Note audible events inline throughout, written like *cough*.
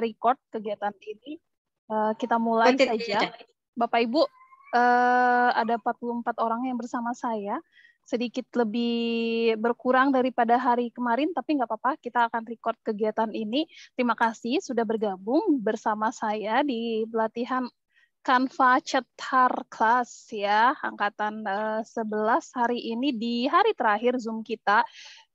record kegiatan ini. Uh, kita mulai saja. Ya. Bapak Ibu, uh, ada 44 orang yang bersama saya. Sedikit lebih berkurang daripada hari kemarin, tapi nggak apa-apa. Kita akan record kegiatan ini. Terima kasih sudah bergabung bersama saya di pelatihan Kanva Cetar Class ya, angkatan uh, eh, 11 hari ini di hari terakhir Zoom kita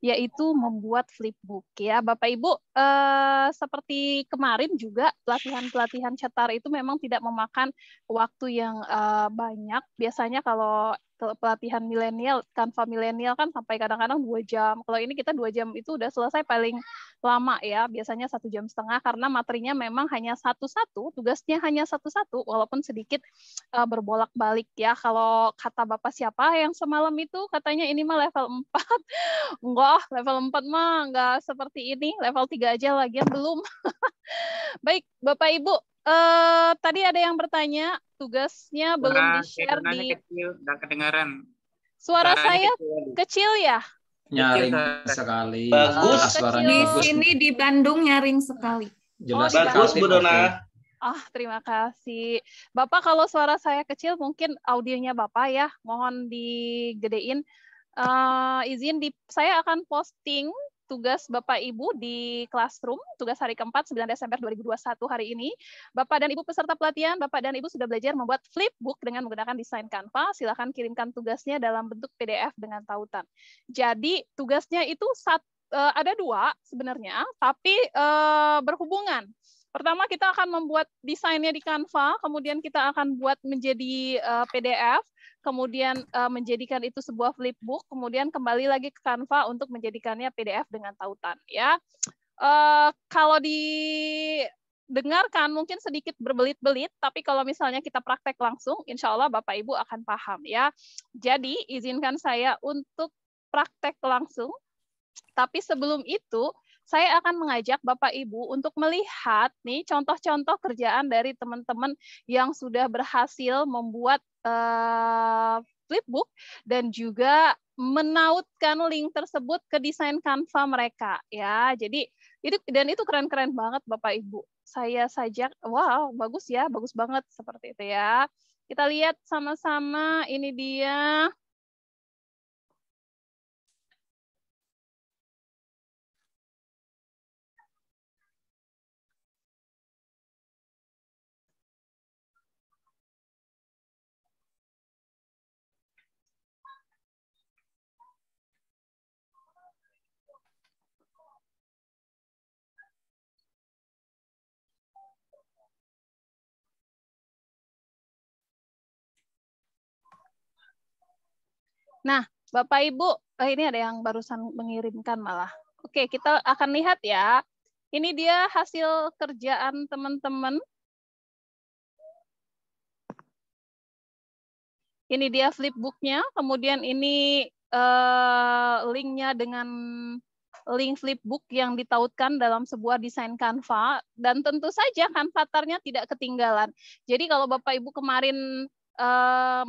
yaitu membuat flipbook ya. Bapak Ibu eh, seperti kemarin juga pelatihan-pelatihan cetar itu memang tidak memakan waktu yang eh, banyak. Biasanya kalau pelatihan milenial, tanpa milenial kan sampai kadang-kadang dua jam. Kalau ini kita dua jam itu udah selesai paling lama ya, biasanya satu jam setengah karena materinya memang hanya satu-satu, tugasnya hanya satu-satu, walaupun sedikit uh, berbolak-balik ya. Kalau kata bapak siapa yang semalam itu katanya ini mah level 4. *laughs* Enggak, level 4 mah enggak seperti ini, level 3 aja lagi belum. *laughs* Baik, Bapak Ibu, uh, tadi ada yang bertanya tugasnya Suara, belum di share di kecil kedengaran suara saya kecil, kecil ya nyaring kecil, sekali bagus ah, suaranya di sini di Bandung nyaring sekali jelas oh, bagus Bu Dona Ah, oh, terima kasih. Bapak kalau suara saya kecil mungkin audionya Bapak ya, mohon digedein. Uh, izin di saya akan posting tugas Bapak Ibu di classroom, tugas hari keempat 9 Desember 2021 hari ini. Bapak dan Ibu peserta pelatihan, Bapak dan Ibu sudah belajar membuat flipbook dengan menggunakan desain Canva. Silakan kirimkan tugasnya dalam bentuk PDF dengan tautan. Jadi tugasnya itu uh, ada dua sebenarnya, tapi eh, berhubungan. Pertama kita akan membuat desainnya di Canva, kemudian kita akan buat menjadi eh, PDF, kemudian uh, menjadikan itu sebuah flipbook, kemudian kembali lagi ke Canva untuk menjadikannya PDF dengan tautan ya. Uh, kalau didengarkan mungkin sedikit berbelit-belit, tapi kalau misalnya kita praktek langsung, insya Allah Bapak Ibu akan paham ya. Jadi izinkan saya untuk praktek langsung, tapi sebelum itu saya akan mengajak Bapak Ibu untuk melihat nih contoh-contoh kerjaan dari teman-teman yang sudah berhasil membuat uh, eh, flipbook dan juga menautkan link tersebut ke desain Canva mereka ya. Jadi itu dan itu keren-keren banget Bapak Ibu. Saya saja wow, bagus ya, bagus banget seperti itu ya. Kita lihat sama-sama ini dia Nah, Bapak Ibu, oh ini ada yang barusan mengirimkan malah. Oke, kita akan lihat ya. Ini dia hasil kerjaan teman-teman. Ini dia flipbooknya, kemudian ini uh, linknya dengan link flipbook yang ditautkan dalam sebuah desain Canva dan tentu saja kanvatarnya tidak ketinggalan. Jadi kalau Bapak Ibu kemarin uh,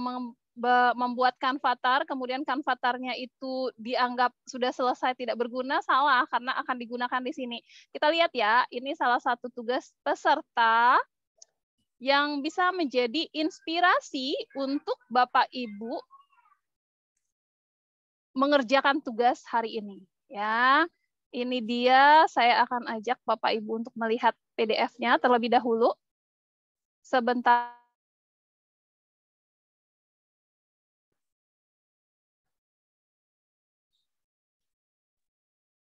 membuat kanvatar, kemudian kanvatarnya itu dianggap sudah selesai tidak berguna, salah karena akan digunakan di sini. Kita lihat ya, ini salah satu tugas peserta yang bisa menjadi inspirasi untuk Bapak Ibu mengerjakan tugas hari ini ya. Ini dia, saya akan ajak Bapak Ibu untuk melihat PDF-nya terlebih dahulu. Sebentar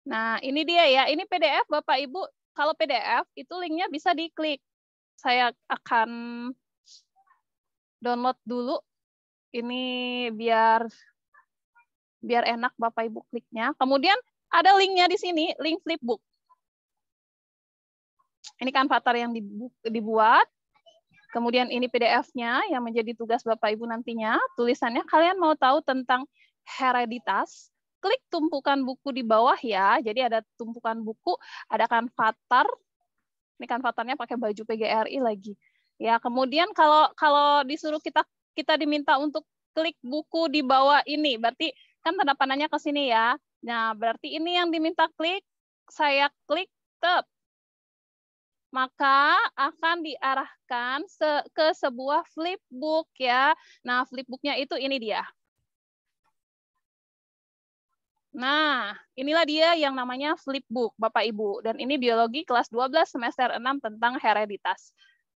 Nah, ini dia ya. Ini PDF Bapak Ibu. Kalau PDF itu linknya bisa diklik. Saya akan download dulu. Ini biar biar enak Bapak Ibu kliknya. Kemudian ada linknya di sini, link Flipbook. Ini kan fatar yang dibuat. Kemudian ini PDF-nya yang menjadi tugas Bapak Ibu nantinya. Tulisannya kalian mau tahu tentang hereditas, klik tumpukan buku di bawah ya. Jadi ada tumpukan buku, ada kanvatar. Ini kanvatarnya pakai baju PGRI lagi. Ya, kemudian kalau kalau disuruh kita kita diminta untuk klik buku di bawah ini, berarti kan tanda panahnya ke sini ya. Nah, berarti ini yang diminta klik, saya klik tep. Maka akan diarahkan ke sebuah flipbook ya. Nah, flipbooknya itu ini dia. Nah, inilah dia yang namanya flipbook, Bapak Ibu. Dan ini biologi kelas 12 semester 6 tentang hereditas.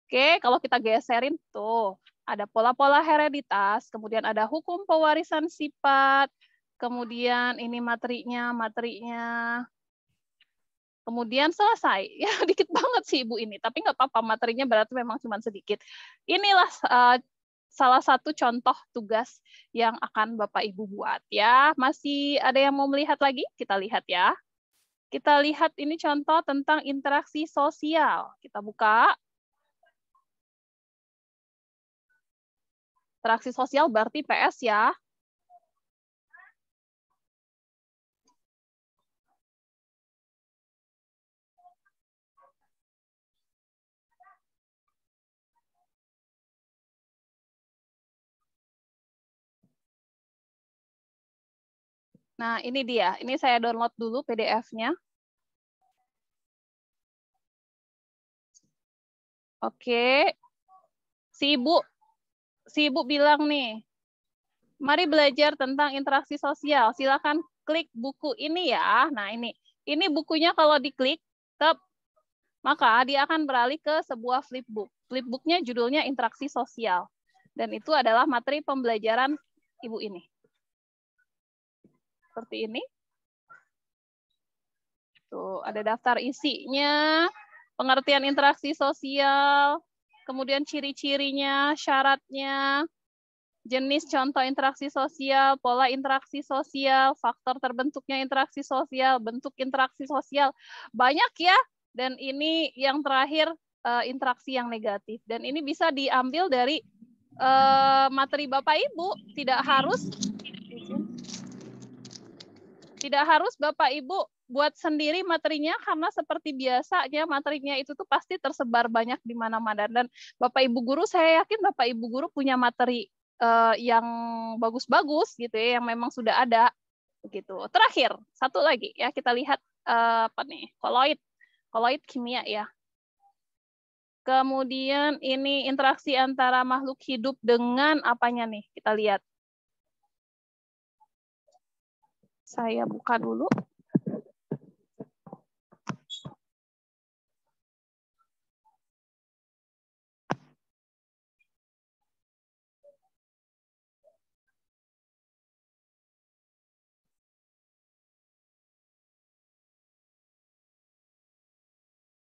Oke, kalau kita geserin tuh, ada pola-pola hereditas, kemudian ada hukum pewarisan sifat, kemudian ini materinya, materinya. Kemudian selesai. *laughs* Ya, dikit banget sih Ibu ini, tapi nggak apa-apa materinya berarti memang cuma sedikit. Inilah uh, salah satu contoh tugas yang akan Bapak Ibu buat ya. Masih ada yang mau melihat lagi? Kita lihat ya. Kita lihat ini contoh tentang interaksi sosial. Kita buka. Interaksi sosial berarti PS ya. Nah, ini dia. Ini saya download dulu PDF-nya. Oke. Si Ibu si Ibu bilang nih, mari belajar tentang interaksi sosial. Silakan klik buku ini ya. Nah, ini. Ini bukunya kalau diklik, tep, maka dia akan beralih ke sebuah flipbook. Flipbooknya judulnya interaksi sosial. Dan itu adalah materi pembelajaran Ibu ini seperti ini. Tuh, ada daftar isinya, pengertian interaksi sosial, kemudian ciri-cirinya, syaratnya, jenis contoh interaksi sosial, pola interaksi sosial, faktor terbentuknya interaksi sosial, bentuk interaksi sosial. Banyak ya. Dan ini yang terakhir eh, interaksi yang negatif. Dan ini bisa diambil dari eh, materi Bapak Ibu, tidak harus tidak harus Bapak Ibu buat sendiri materinya karena seperti biasanya materinya itu tuh pasti tersebar banyak di mana-mana dan Bapak Ibu guru saya yakin Bapak Ibu guru punya materi uh, yang bagus-bagus gitu ya yang memang sudah ada gitu Terakhir, satu lagi ya kita lihat uh, apa nih? Koloid. Koloid kimia ya. Kemudian ini interaksi antara makhluk hidup dengan apanya nih? Kita lihat. Saya buka dulu.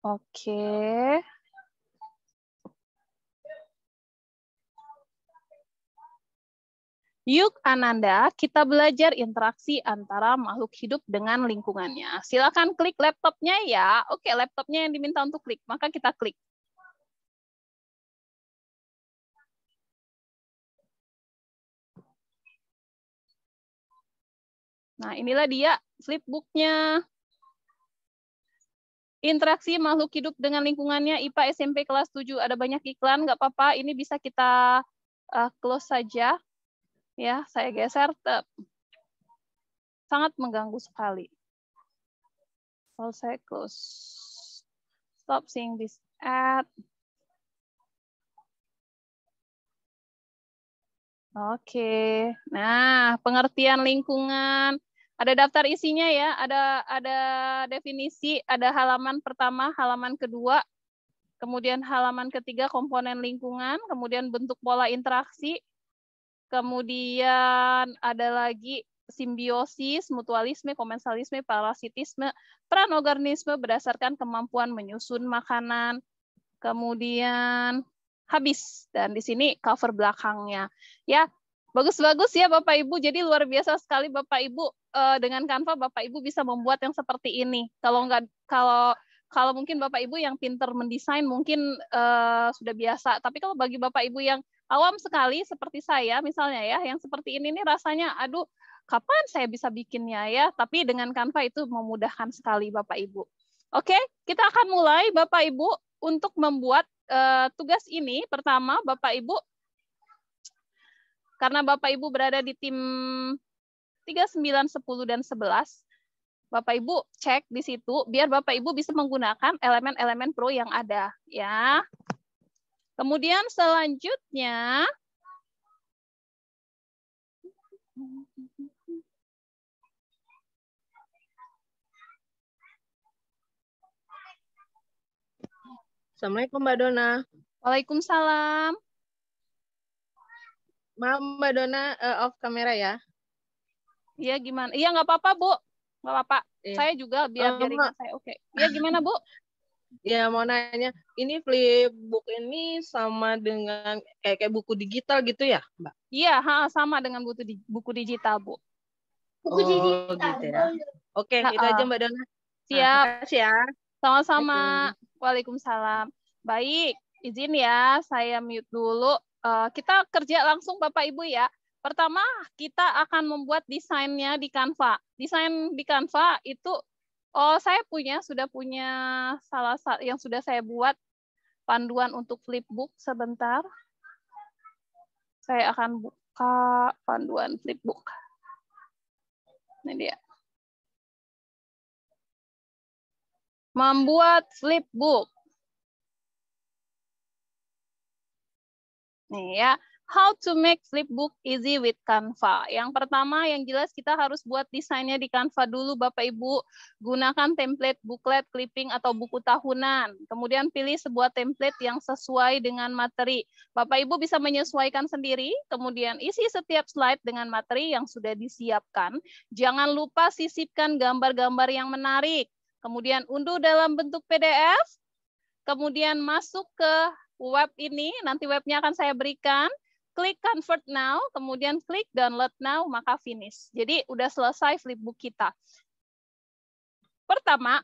Oke. Okay. Yuk Ananda, kita belajar interaksi antara makhluk hidup dengan lingkungannya. Silakan klik laptopnya ya. Oke, laptopnya yang diminta untuk klik, maka kita klik. Nah, inilah dia flipbooknya. Interaksi makhluk hidup dengan lingkungannya IPA SMP kelas 7. Ada banyak iklan, nggak apa-apa. Ini bisa kita uh, close saja ya saya geser tep. sangat mengganggu sekali so, saya close stop seeing this ad Oke, nah pengertian lingkungan ada daftar isinya ya, ada ada definisi, ada halaman pertama, halaman kedua, kemudian halaman ketiga komponen lingkungan, kemudian bentuk pola interaksi, Kemudian ada lagi simbiosis, mutualisme, komensalisme, parasitisme, pranogarnisme berdasarkan kemampuan menyusun makanan, kemudian habis. Dan di sini cover belakangnya. Ya, bagus-bagus ya Bapak Ibu. Jadi luar biasa sekali Bapak Ibu eh, dengan kanva Bapak Ibu bisa membuat yang seperti ini. Kalau nggak kalau kalau mungkin Bapak Ibu yang pinter mendesain mungkin uh, sudah biasa, tapi kalau bagi Bapak Ibu yang awam sekali seperti saya misalnya ya, yang seperti ini nih rasanya aduh kapan saya bisa bikinnya ya, tapi dengan Canva itu memudahkan sekali Bapak Ibu. Oke, kita akan mulai Bapak Ibu untuk membuat uh, tugas ini. Pertama Bapak Ibu karena Bapak Ibu berada di tim 39, 10, dan 11. Bapak Ibu cek di situ biar Bapak Ibu bisa menggunakan elemen-elemen pro yang ada ya. Kemudian selanjutnya Assalamualaikum Mbak Dona. Waalaikumsalam. Maaf Mbak Dona uh, off kamera ya. Iya gimana? Iya nggak apa-apa Bu. Nggak apa-apa. Eh. Saya juga biar oh, eh, biar saya oke. Okay. Iya gimana Bu? Ya mau nanya, ini flipbook ini sama dengan kayak kayak buku digital gitu ya, Mbak? Iya, sama dengan buku di, buku digital, Bu. Buku oh, digital. gitu ya. Oke, okay, itu aja Mbak Dona. Siap. Nah, ya. Sama-sama. Waalaikumsalam. Baik, izin ya, saya mute dulu. Uh, kita kerja langsung Bapak Ibu ya. Pertama, kita akan membuat desainnya di Canva. Desain di Canva itu Oh, saya punya, sudah punya salah satu yang sudah saya buat panduan untuk flipbook sebentar. Saya akan buka panduan flipbook. Ini dia. Membuat flipbook. Nih ya. How to make flipbook easy with Canva. Yang pertama yang jelas kita harus buat desainnya di Canva dulu Bapak Ibu. Gunakan template booklet, clipping atau buku tahunan. Kemudian pilih sebuah template yang sesuai dengan materi. Bapak Ibu bisa menyesuaikan sendiri, kemudian isi setiap slide dengan materi yang sudah disiapkan. Jangan lupa sisipkan gambar-gambar yang menarik. Kemudian unduh dalam bentuk PDF. Kemudian masuk ke web ini, nanti webnya akan saya berikan klik convert now, kemudian klik download now, maka finish. Jadi udah selesai flipbook kita. Pertama,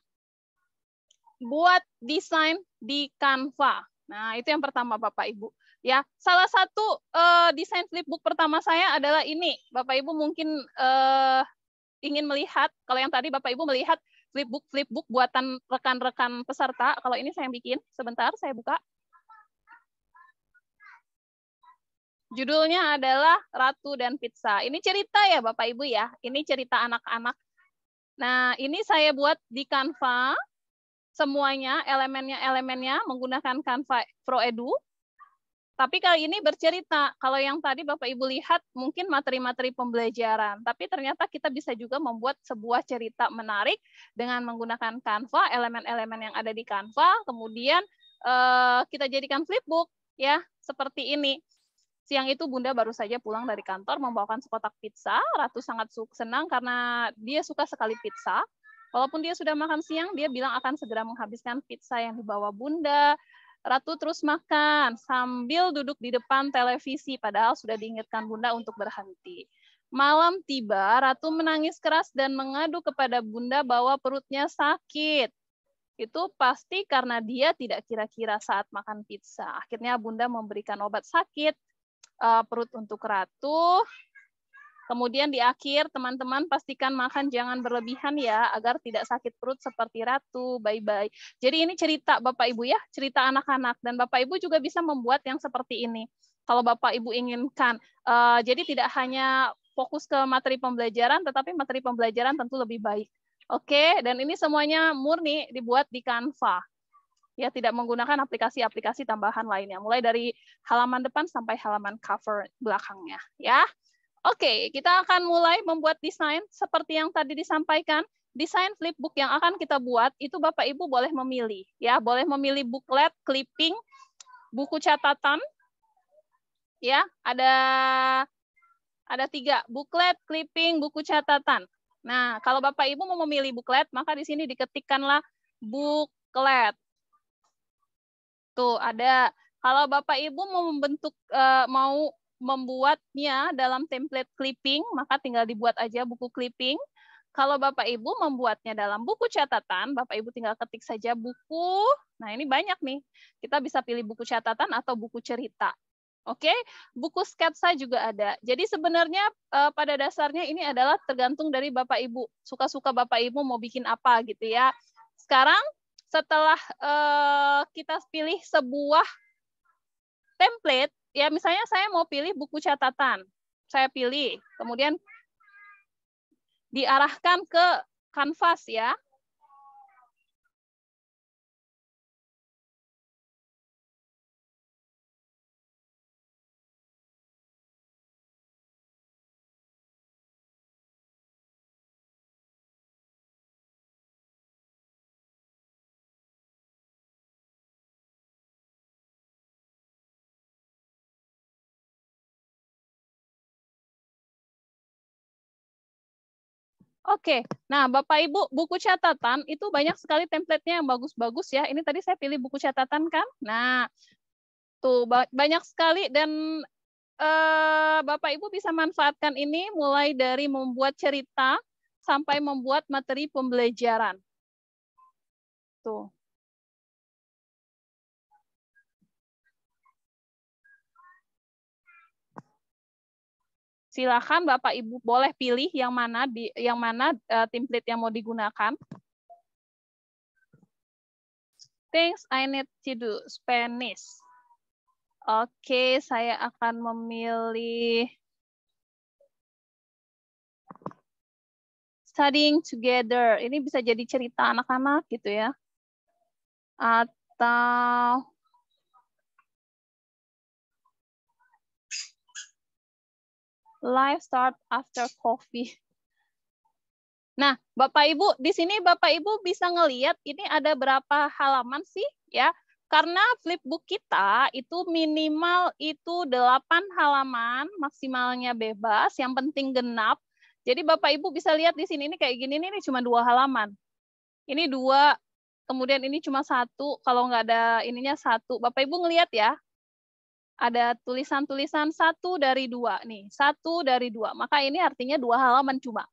buat desain di Canva. Nah, itu yang pertama Bapak Ibu. Ya, salah satu uh, desain flipbook pertama saya adalah ini. Bapak Ibu mungkin uh, ingin melihat, kalau yang tadi Bapak Ibu melihat flipbook flipbook buatan rekan-rekan peserta. Kalau ini saya yang bikin. Sebentar, saya buka. Judulnya adalah Ratu dan Pizza. Ini cerita ya Bapak Ibu ya. Ini cerita anak-anak. Nah, ini saya buat di Canva semuanya elemennya-elemennya menggunakan Canva Pro Edu. Tapi kali ini bercerita. Kalau yang tadi Bapak Ibu lihat mungkin materi-materi pembelajaran, tapi ternyata kita bisa juga membuat sebuah cerita menarik dengan menggunakan Canva, elemen-elemen yang ada di Canva, kemudian eh, kita jadikan flipbook ya, seperti ini. Siang itu Bunda baru saja pulang dari kantor membawakan sekotak pizza. Ratu sangat senang karena dia suka sekali pizza. Walaupun dia sudah makan siang, dia bilang akan segera menghabiskan pizza yang dibawa Bunda. Ratu terus makan sambil duduk di depan televisi, padahal sudah diingatkan Bunda untuk berhenti. Malam tiba, Ratu menangis keras dan mengadu kepada Bunda bahwa perutnya sakit itu pasti karena dia tidak kira-kira saat makan pizza. Akhirnya Bunda memberikan obat sakit uh, perut untuk ratu. Kemudian di akhir, teman-teman pastikan makan jangan berlebihan ya, agar tidak sakit perut seperti ratu. Bye-bye. Jadi ini cerita Bapak Ibu ya, cerita anak-anak. Dan Bapak Ibu juga bisa membuat yang seperti ini. Kalau Bapak Ibu inginkan. Uh, jadi tidak hanya fokus ke materi pembelajaran, tetapi materi pembelajaran tentu lebih baik. Oke, dan ini semuanya murni dibuat di Canva ya tidak menggunakan aplikasi-aplikasi tambahan lainnya mulai dari halaman depan sampai halaman cover belakangnya ya Oke, kita akan mulai membuat desain seperti yang tadi disampaikan. Desain flipbook yang akan kita buat itu Bapak Ibu boleh memilih ya, boleh memilih booklet, clipping, buku catatan. Ya, ada ada tiga, booklet, clipping, buku catatan. Nah, kalau Bapak Ibu mau memilih booklet, maka di sini diketikkanlah booklet itu ada kalau Bapak Ibu mau membentuk uh, mau membuatnya dalam template clipping, maka tinggal dibuat aja buku clipping. Kalau Bapak Ibu membuatnya dalam buku catatan, Bapak Ibu tinggal ketik saja buku. Nah, ini banyak nih. Kita bisa pilih buku catatan atau buku cerita. Oke, buku sketsa juga ada. Jadi sebenarnya uh, pada dasarnya ini adalah tergantung dari Bapak Ibu. Suka-suka Bapak Ibu mau bikin apa gitu ya. Sekarang setelah uh, kita pilih sebuah template, ya misalnya saya mau pilih buku catatan, saya pilih, kemudian diarahkan ke kanvas ya. Oke, nah Bapak Ibu buku catatan itu banyak sekali template-nya yang bagus-bagus ya. Ini tadi saya pilih buku catatan kan. Nah, tuh banyak sekali dan eh, Bapak Ibu bisa manfaatkan ini mulai dari membuat cerita sampai membuat materi pembelajaran. Tuh. Silakan Bapak Ibu boleh pilih yang mana di yang mana uh, template yang mau digunakan. thanks I need to do Spanish. Oke, okay, saya akan memilih studying together. Ini bisa jadi cerita anak-anak gitu ya. Atau Life start after coffee. *laughs* Nah, Bapak Ibu, di sini Bapak Ibu bisa ngelihat ini ada berapa halaman sih ya? Karena flipbook kita itu minimal itu 8 halaman, maksimalnya bebas, yang penting genap. Jadi Bapak Ibu bisa lihat di sini ini kayak gini ini cuma dua halaman. Ini dua, kemudian ini cuma satu, kalau nggak ada ininya satu. Bapak Ibu ngelihat ya, ada tulisan-tulisan satu dari dua nih, satu dari dua. Maka ini artinya dua halaman cuma.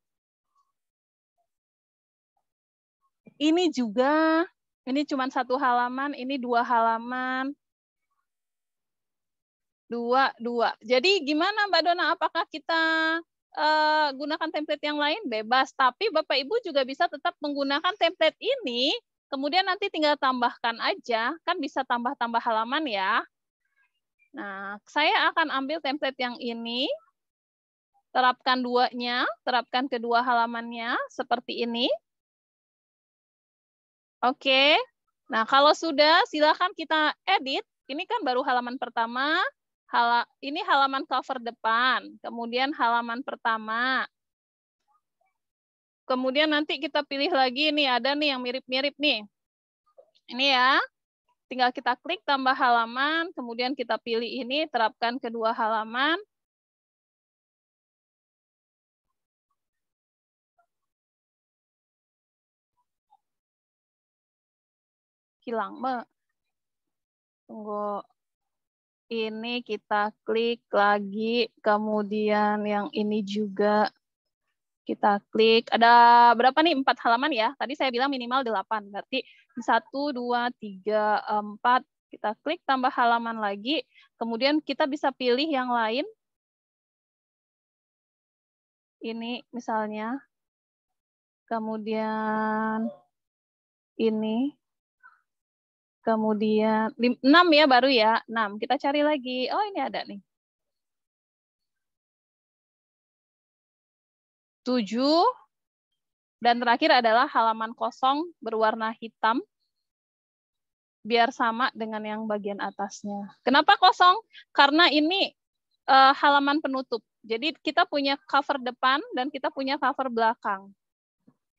Ini juga, ini cuma satu halaman, ini dua halaman. Dua, dua. Jadi gimana Mbak Dona, apakah kita uh, gunakan template yang lain? Bebas, tapi Bapak Ibu juga bisa tetap menggunakan template ini, kemudian nanti tinggal tambahkan aja, kan bisa tambah-tambah halaman ya. Nah, saya akan ambil template yang ini, terapkan duanya, terapkan kedua halamannya seperti ini. Oke. Nah, kalau sudah silakan kita edit. Ini kan baru halaman pertama. Hala, ini halaman cover depan, kemudian halaman pertama. Kemudian nanti kita pilih lagi Ini ada nih yang mirip-mirip nih. Ini ya, tinggal kita klik tambah halaman, kemudian kita pilih ini, terapkan kedua halaman. Hilang, Mbak. Tunggu. Ini kita klik lagi, kemudian yang ini juga kita klik. Ada berapa nih? Empat halaman ya. Tadi saya bilang minimal delapan, berarti satu dua tiga empat kita klik tambah halaman lagi kemudian kita bisa pilih yang lain ini misalnya kemudian ini kemudian 6 ya baru ya 6 kita cari lagi oh ini ada nih 7 dan terakhir adalah halaman kosong berwarna hitam biar sama dengan yang bagian atasnya. Kenapa kosong? Karena ini uh, halaman penutup. Jadi kita punya cover depan dan kita punya cover belakang.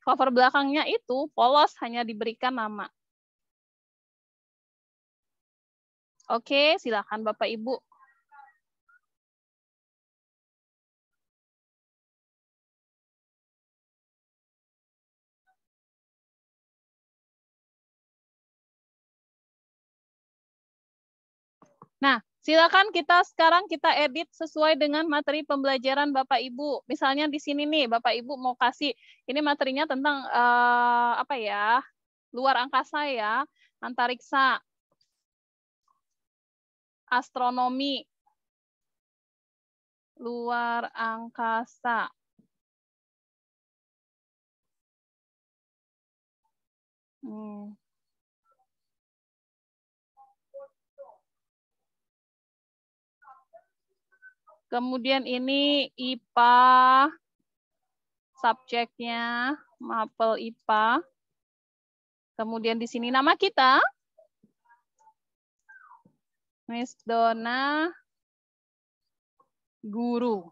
Cover belakangnya itu polos hanya diberikan nama. Oke, silakan Bapak Ibu Nah, silakan kita sekarang kita edit sesuai dengan materi pembelajaran Bapak Ibu. Misalnya di sini nih Bapak Ibu mau kasih ini materinya tentang uh, apa ya? Luar angkasa ya, antariksa. Astronomi. Luar angkasa. Hmm. Kemudian ini IPA subjeknya mapel IPA. Kemudian di sini nama kita Miss Dona Guru.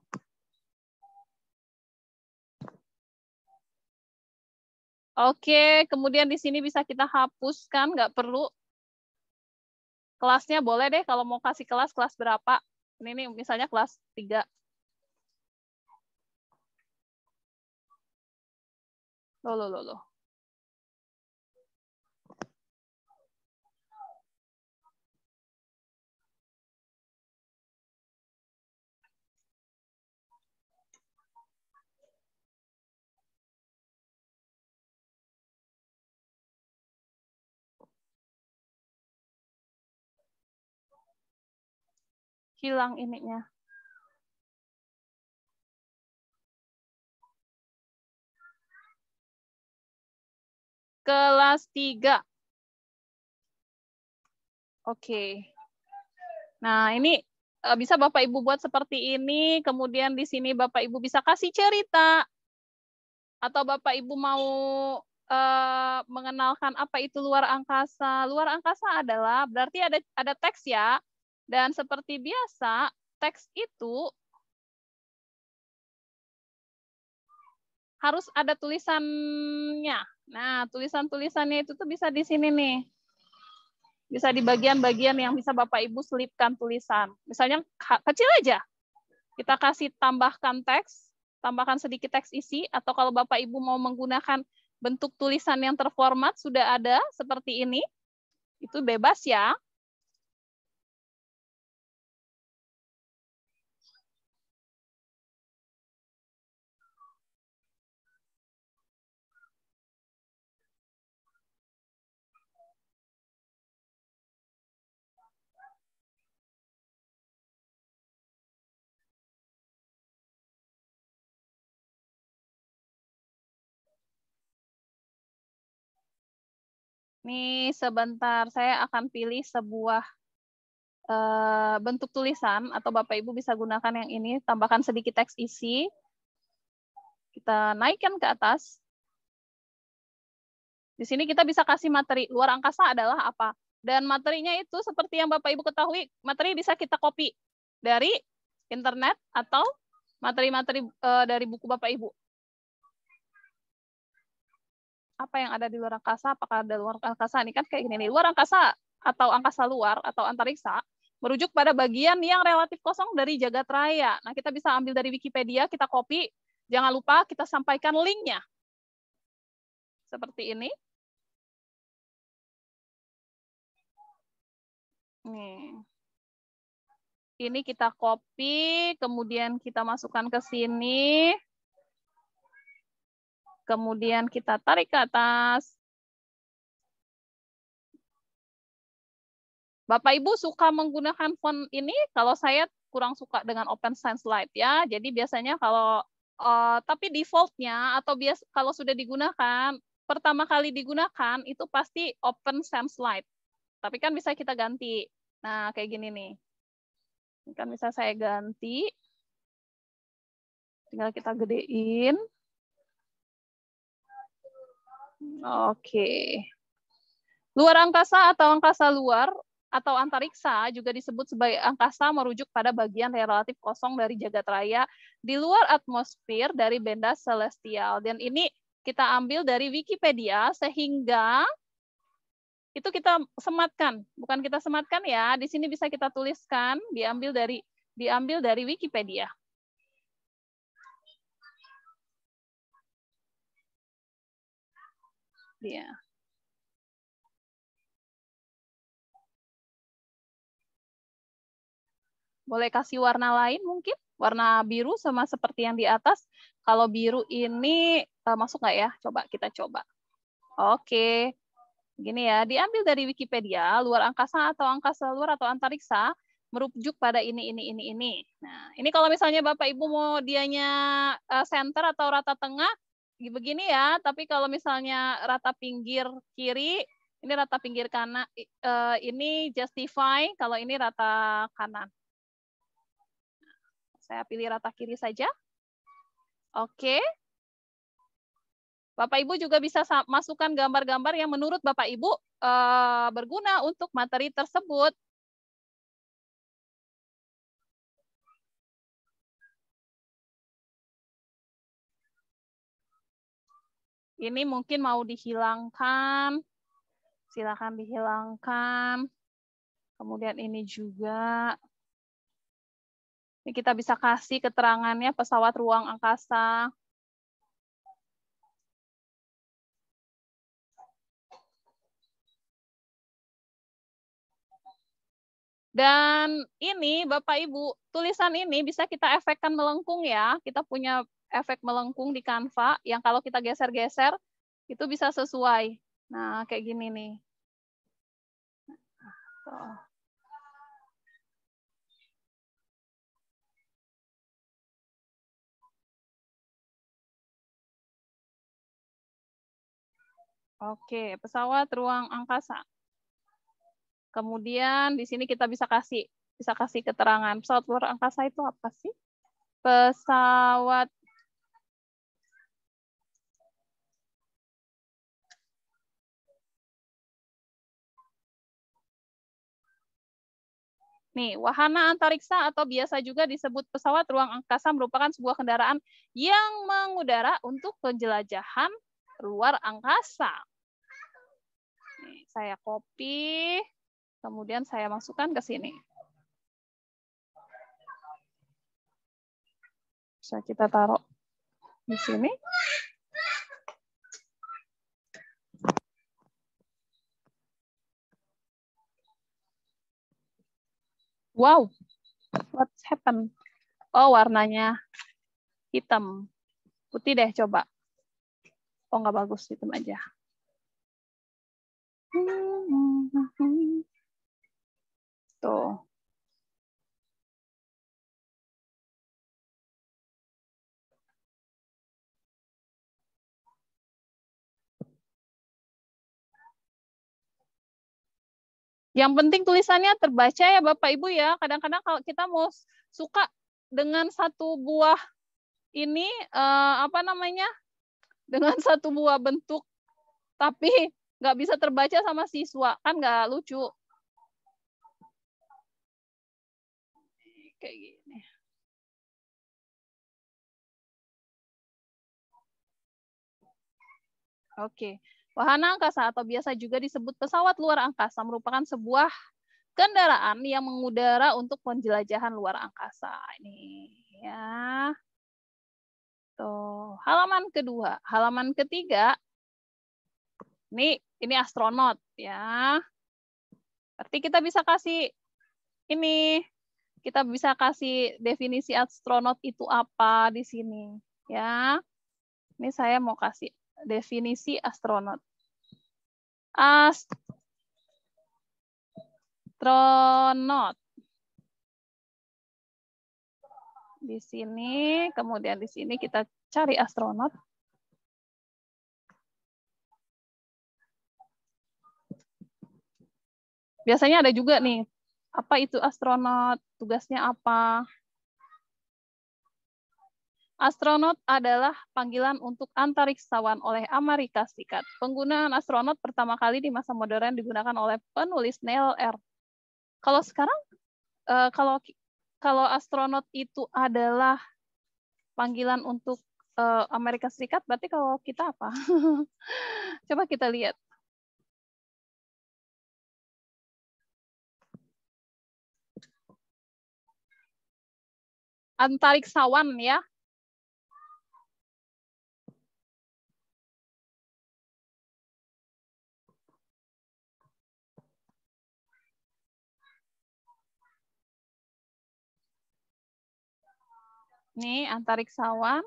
Oke, kemudian di sini bisa kita hapuskan, nggak perlu. Kelasnya boleh deh kalau mau kasih kelas, kelas berapa ini, ini misalnya kelas 3. Loh, loh, loh, loh. hilang ininya. Kelas 3. Oke. Nah, ini eh, bisa Bapak Ibu buat seperti ini, kemudian di sini Bapak Ibu bisa kasih cerita atau Bapak Ibu mau uh, mengenalkan apa itu luar angkasa. Luar angkasa adalah berarti ada ada teks ya. Dan seperti biasa, teks itu harus ada tulisannya. Nah, tulisan-tulisannya itu tuh bisa di sini nih. Bisa di bagian-bagian yang bisa Bapak Ibu selipkan tulisan. Misalnya kecil aja. Kita kasih tambahkan teks, tambahkan sedikit teks isi atau kalau Bapak Ibu mau menggunakan bentuk tulisan yang terformat sudah ada seperti ini. Itu bebas ya. Nih sebentar, saya akan pilih sebuah uh, bentuk tulisan atau Bapak Ibu bisa gunakan yang ini, tambahkan sedikit teks isi. Kita naikkan ke atas. Di sini kita bisa kasih materi. Luar angkasa adalah apa? Dan materinya itu seperti yang Bapak Ibu ketahui, materi bisa kita copy dari internet atau materi-materi uh, dari buku Bapak Ibu apa yang ada di luar angkasa, apakah ada luar angkasa? Ini kan kayak gini nih, luar angkasa atau angkasa luar atau antariksa merujuk pada bagian yang relatif kosong dari jagat raya. Nah, kita bisa ambil dari Wikipedia, kita copy. Jangan lupa kita sampaikan linknya. Seperti ini. Nih. Ini kita copy, kemudian kita masukkan ke sini. Kemudian kita tarik ke atas. Bapak Ibu suka menggunakan font ini? Kalau saya kurang suka dengan Open Sans Lite ya. Jadi biasanya kalau uh, tapi defaultnya atau bias kalau sudah digunakan pertama kali digunakan itu pasti Open Sans Lite. Tapi kan bisa kita ganti. Nah kayak gini nih. Ini kan bisa saya ganti. Tinggal kita gedein. Oke. Luar angkasa atau angkasa luar atau antariksa juga disebut sebagai angkasa merujuk pada bagian relatif kosong dari jagat raya di luar atmosfer dari benda celestial. Dan ini kita ambil dari Wikipedia sehingga itu kita sematkan, bukan kita sematkan ya. Di sini bisa kita tuliskan, diambil dari diambil dari Wikipedia. dia. Boleh kasih warna lain mungkin? Warna biru sama seperti yang di atas. Kalau biru ini uh, masuk nggak ya? Coba kita coba. Oke. Gini ya, diambil dari Wikipedia, luar angkasa atau angkasa luar atau antariksa merujuk pada ini, ini, ini, ini. Nah, ini kalau misalnya Bapak Ibu mau dianya uh, eh, center atau rata tengah, begini ya, tapi kalau misalnya rata pinggir kiri, ini rata pinggir kanan, eh, ini justify, kalau ini rata kanan. Saya pilih rata kiri saja. Oke. Bapak Ibu juga bisa masukkan gambar-gambar yang menurut Bapak Ibu eh, berguna untuk materi tersebut. Ini mungkin mau dihilangkan. Silakan dihilangkan. Kemudian ini juga. Ini kita bisa kasih keterangannya pesawat ruang angkasa. Dan ini Bapak Ibu, tulisan ini bisa kita efekkan melengkung ya. Kita punya efek melengkung di kanva yang kalau kita geser-geser itu bisa sesuai. Nah, kayak gini nih. So. Oke, pesawat ruang angkasa. Kemudian di sini kita bisa kasih bisa kasih keterangan pesawat ruang angkasa itu apa sih? Pesawat Nih, wahana antariksa atau biasa juga disebut pesawat ruang angkasa merupakan sebuah kendaraan yang mengudara untuk penjelajahan luar angkasa. Nih, saya copy, kemudian saya masukkan ke sini. Bisa kita taruh di sini. Wow, what's happened? Oh, warnanya hitam. Putih deh, coba. Oh, nggak bagus, hitam aja. Yang penting tulisannya terbaca ya Bapak Ibu ya. Kadang-kadang kalau kita mau suka dengan satu buah ini eh, apa namanya? dengan *laughs* satu buah bentuk tapi nggak bisa terbaca sama siswa, kan nggak lucu. Kayak gini. Oke, Wahana angkasa atau biasa juga disebut pesawat luar angkasa merupakan sebuah kendaraan yang mengudara untuk penjelajahan luar angkasa. Ini ya. Tuh, halaman kedua, halaman ketiga. Ini ini astronot ya. Berarti kita bisa kasih ini kita bisa kasih definisi astronot itu apa di sini ya. Ini saya mau kasih Definisi astronot. Astronot. Di sini, kemudian di sini kita cari astronot. Biasanya ada juga nih, apa itu astronot, tugasnya apa, Astronot adalah panggilan untuk antariksawan oleh Amerika Serikat. Penggunaan astronot pertama kali di masa modern digunakan oleh penulis Neil R. Kalau sekarang, eh, kalau kalau astronot itu adalah panggilan untuk eh, Amerika Serikat, berarti kalau kita apa? *laughs* Coba kita lihat. Antariksawan ya, Nih, antariksawan.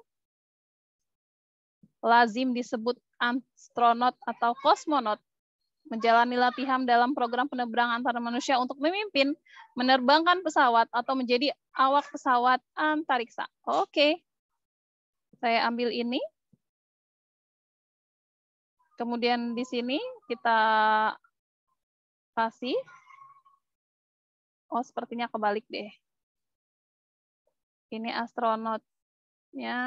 Lazim disebut astronot atau kosmonot. Menjalani latihan dalam program penerbangan antar manusia untuk memimpin, menerbangkan pesawat, atau menjadi awak pesawat antariksa. Oke. Saya ambil ini. Kemudian di sini kita kasih. Oh, sepertinya kebalik deh ini astronotnya,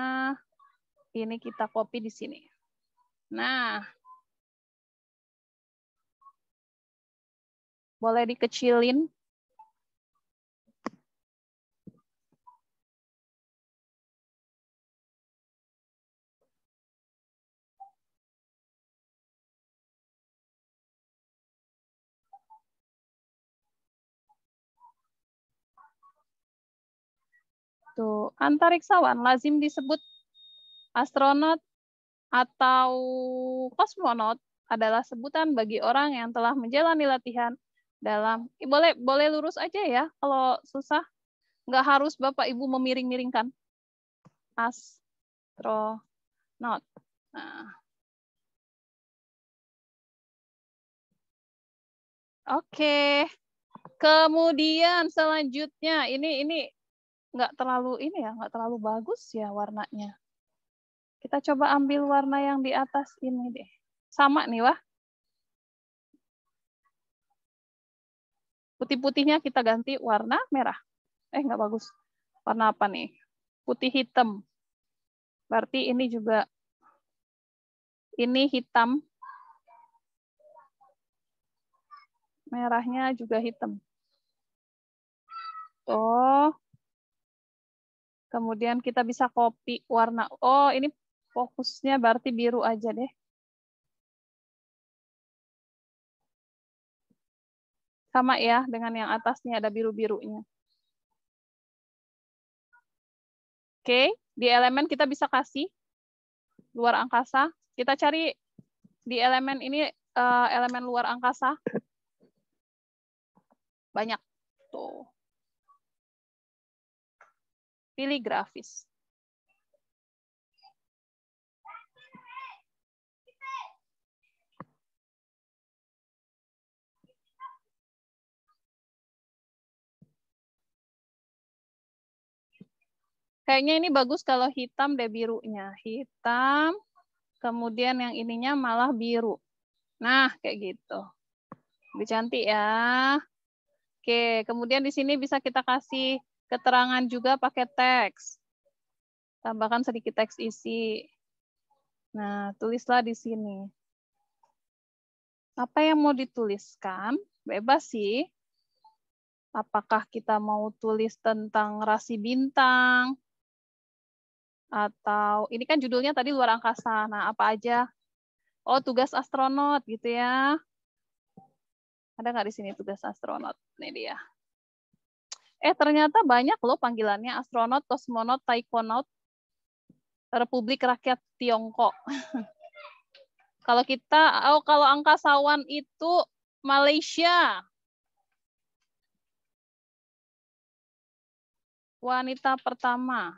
ini kita copy di sini. Nah, boleh dikecilin Tuh, antariksawan lazim disebut astronot atau kosmonot adalah sebutan bagi orang yang telah menjalani latihan dalam boleh boleh lurus aja ya kalau susah nggak harus bapak ibu memiring-miringkan astronot nah oke kemudian selanjutnya ini ini nggak terlalu ini ya, nggak terlalu bagus ya warnanya. Kita coba ambil warna yang di atas ini deh. Sama nih, Wah. Putih-putihnya kita ganti warna merah. Eh, nggak bagus. Warna apa nih? Putih hitam. Berarti ini juga, ini hitam. Merahnya juga hitam. Oh, Kemudian kita bisa copy warna. Oh, ini fokusnya berarti biru aja deh. Sama ya dengan yang atasnya ada biru-birunya. Oke, di elemen kita bisa kasih luar angkasa. Kita cari di elemen ini eh, elemen luar angkasa. Banyak. Tuh. Pilih grafis. Kayaknya ini bagus kalau hitam deh birunya. Hitam, kemudian yang ininya malah biru. Nah, kayak gitu. Lebih cantik ya. Oke, kemudian di sini bisa kita kasih Keterangan juga pakai teks. Tambahkan sedikit teks isi. Nah, tulislah di sini. Apa yang mau dituliskan? Bebas sih. Apakah kita mau tulis tentang rasi bintang? Atau ini kan judulnya tadi luar angkasa. Nah, apa aja? Oh, tugas astronot gitu ya. Ada nggak di sini tugas astronot? Ini dia. Eh ternyata banyak loh panggilannya astronot, kosmonot, taikonaut, Republik Rakyat Tiongkok. *laughs* kalau kita, oh kalau angkasawan itu Malaysia. Wanita pertama.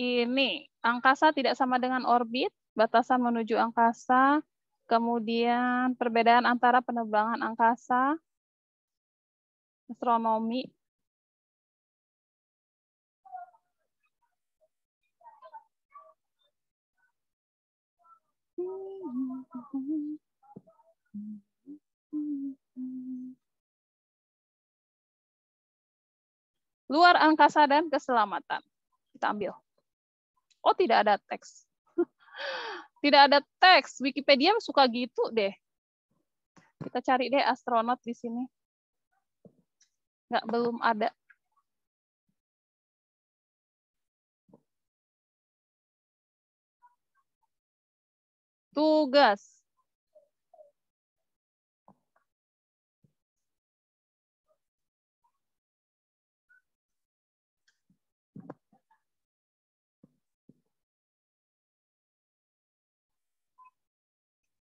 ini angkasa tidak sama dengan orbit, batasan menuju angkasa, kemudian perbedaan antara penerbangan angkasa, astronomi, Luar angkasa dan keselamatan. Kita ambil. Oh, tidak ada teks. *laughs* tidak ada teks. Wikipedia suka gitu deh. Kita cari deh astronot di sini. Nggak belum ada. Tugas.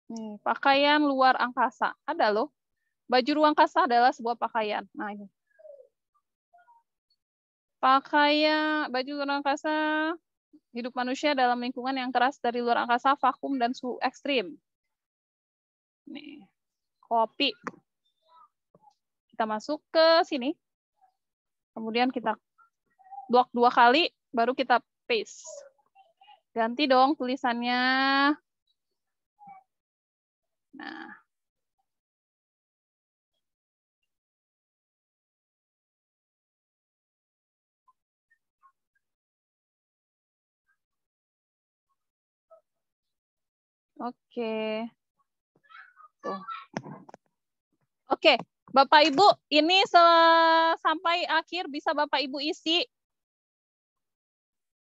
Hmm, pakaian luar angkasa. Ada loh. Baju ruang angkasa adalah sebuah pakaian. Nah, ini. Pakaian, baju luar angkasa, hidup manusia dalam lingkungan yang keras dari luar angkasa, vakum, dan suhu ekstrim. Nih, kopi. Kita masuk ke sini. Kemudian kita blok dua kali, baru kita paste. Ganti dong tulisannya Nah, Oke. Oh. Oke, Bapak Ibu, ini sampai akhir bisa Bapak Ibu isi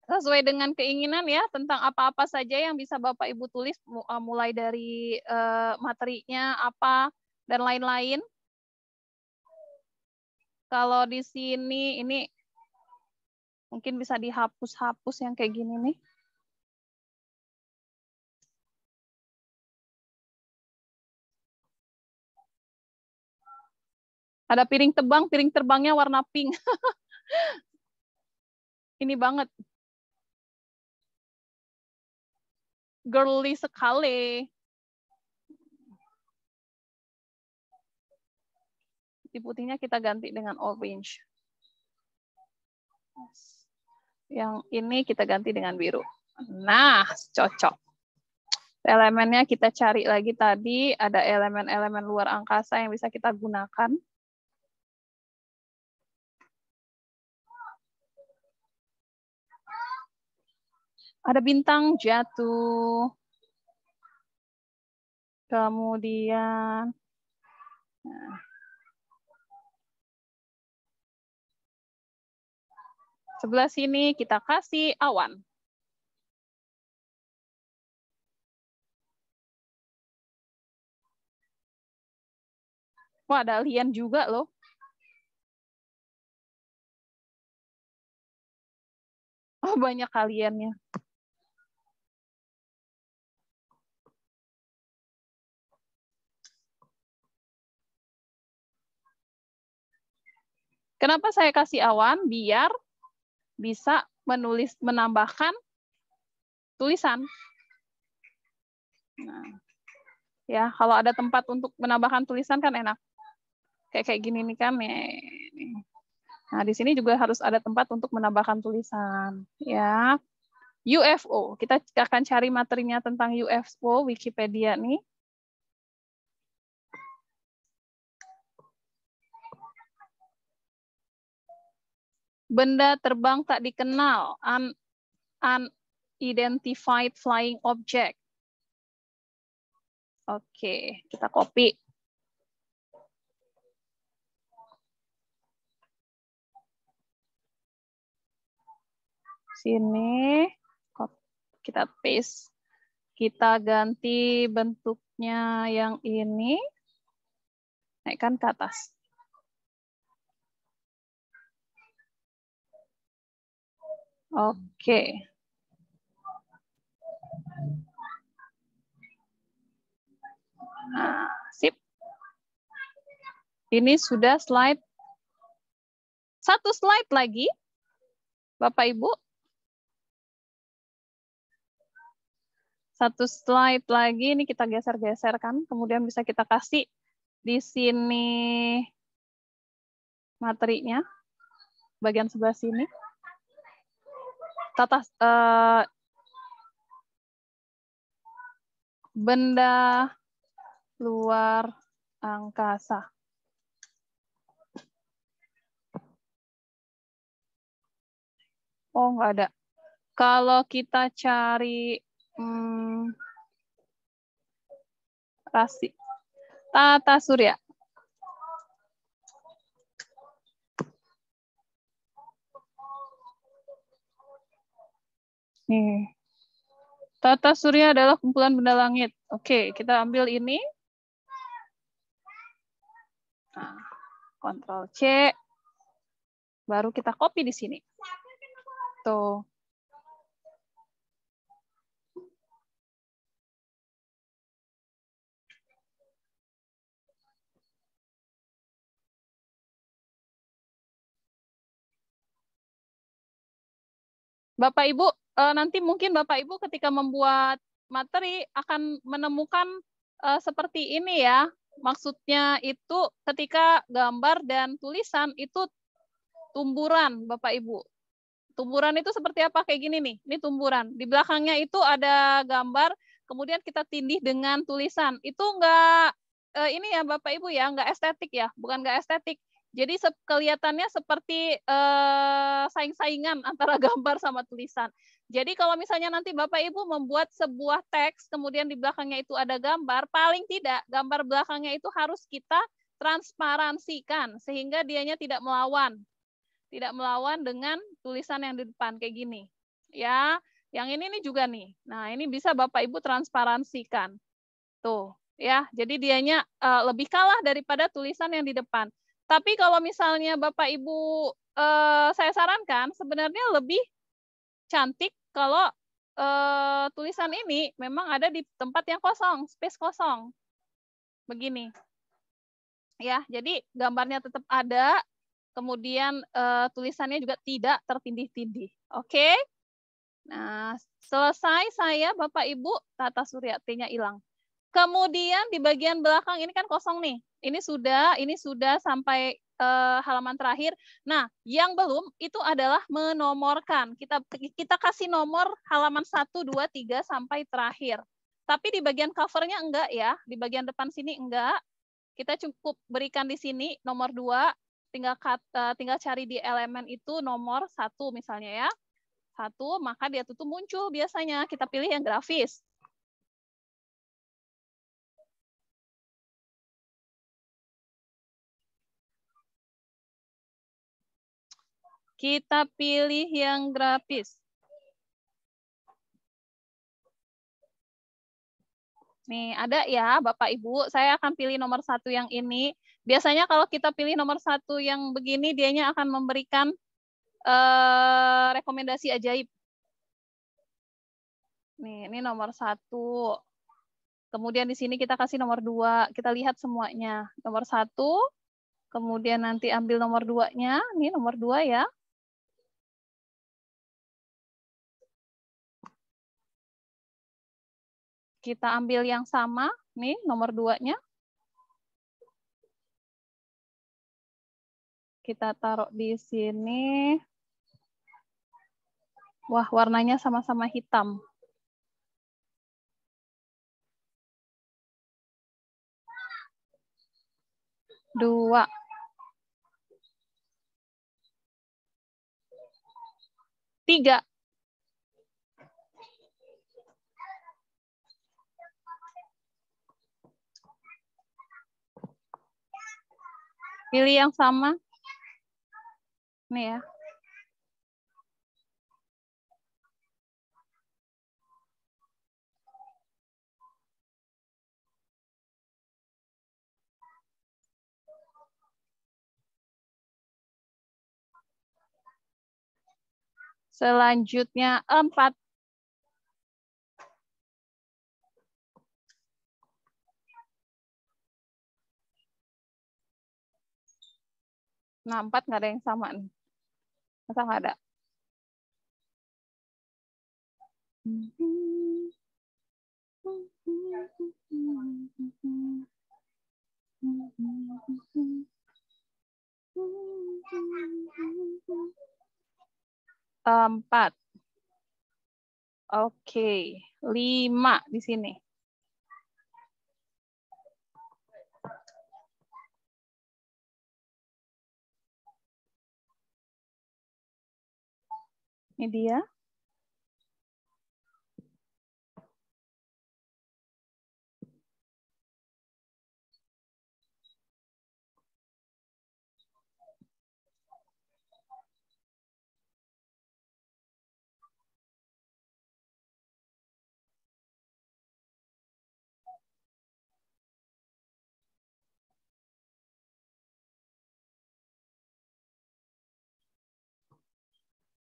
sesuai dengan keinginan ya tentang apa-apa saja yang bisa Bapak Ibu tulis eh, mulai dari uh, materinya apa dan lain-lain. Kalau di sini ini mungkin bisa dihapus-hapus yang kayak gini nih. Ada piring tebang, piring terbangnya warna pink. *laughs* ini banget. girly sekali. Di putihnya kita ganti dengan orange. Yang ini kita ganti dengan biru. Nah, cocok. Elemennya kita cari lagi tadi, ada elemen-elemen luar angkasa yang bisa kita gunakan. ada bintang jatuh. Kemudian nah. sebelah sini kita kasih awan. Wah, ada alien juga loh. Oh, banyak kaliannya. Kenapa saya kasih awan? Biar bisa menulis menambahkan tulisan. Nah, ya kalau ada tempat untuk menambahkan tulisan kan enak. Kayak kayak gini nih kan. Nah di sini juga harus ada tempat untuk menambahkan tulisan. Ya, UFO. Kita akan cari materinya tentang UFO Wikipedia nih. Benda terbang tak dikenal, un unidentified flying object. Oke, kita copy. Sini kita paste. Kita ganti bentuknya yang ini. Naikkan ke atas. Oke. Okay. Nah, sip. Ini sudah slide. Satu slide lagi, Bapak Ibu. Satu slide lagi, ini kita geser geser kan? Kemudian bisa kita kasih di sini materinya, bagian sebelah sini tata uh, benda luar angkasa. Oh, nggak ada. Kalau kita cari hmm, rasi tata surya. Tata surya adalah kumpulan benda langit. Oke, kita ambil ini. Nah, Ctrl C. Baru kita copy di sini. Tuh. Bapak Ibu, uh, nanti mungkin Bapak Ibu ketika membuat materi akan menemukan uh, seperti ini ya. Maksudnya itu ketika gambar dan tulisan itu tumburan Bapak Ibu. Tumburan itu seperti apa? Kayak gini nih, ini tumburan. Di belakangnya itu ada gambar, kemudian kita tindih dengan tulisan. Itu enggak, uh, eh, ini ya Bapak Ibu ya, enggak estetik ya, bukan enggak estetik. Jadi kelihatannya seperti eh, saing-saingan *laughs* antara gambar sama tulisan. Jadi kalau misalnya nanti Bapak Ibu membuat sebuah teks, kemudian di belakangnya itu ada gambar, paling tidak gambar belakangnya itu harus kita transparansikan sehingga dianya tidak melawan. Tidak melawan dengan tulisan yang di depan kayak gini. Ya, yang ini nih juga nih. Nah, ini bisa Bapak Ibu transparansikan. Tuh, ya. Jadi dianya eh, lebih kalah daripada tulisan yang di depan. Tapi kalau misalnya Bapak Ibu eh, saya sarankan sebenarnya lebih cantik kalau eh, tulisan ini memang ada di tempat yang kosong, space kosong. Begini. Ya, jadi gambarnya tetap ada, kemudian eh, tulisannya juga tidak tertindih-tindih. Oke? Okay? Nah, selesai saya Bapak Ibu, tata surya suryatinya hilang. Kemudian di bagian belakang ini kan kosong nih. Ini sudah, ini sudah sampai eh, halaman terakhir. Nah, yang belum itu adalah menomorkan. Kita kita kasih nomor halaman 1 2 3 sampai terakhir. Tapi di bagian covernya enggak ya, di bagian depan sini enggak. Kita cukup berikan di sini nomor 2, tinggal kata, eh, tinggal cari di elemen itu nomor satu misalnya ya satu maka dia itu muncul biasanya kita pilih yang grafis Kita pilih yang grafis. Nih, ada ya Bapak Ibu, saya akan pilih nomor satu yang ini. Biasanya kalau kita pilih nomor satu yang begini, dianya akan memberikan eh, rekomendasi ajaib. Nih, ini nomor satu. Kemudian di sini kita kasih nomor dua. Kita lihat semuanya. Nomor satu, kemudian nanti ambil nomor duanya. Ini nomor dua ya. Kita ambil yang sama, nih nomor duanya. Kita taruh di sini. Wah, warnanya sama-sama hitam. Dua. Tiga. Pilih yang sama. Nih ya. Selanjutnya empat Nah, empat nggak ada yang sama nih. Masa nggak ada? Empat. Oke, lima di sini. media.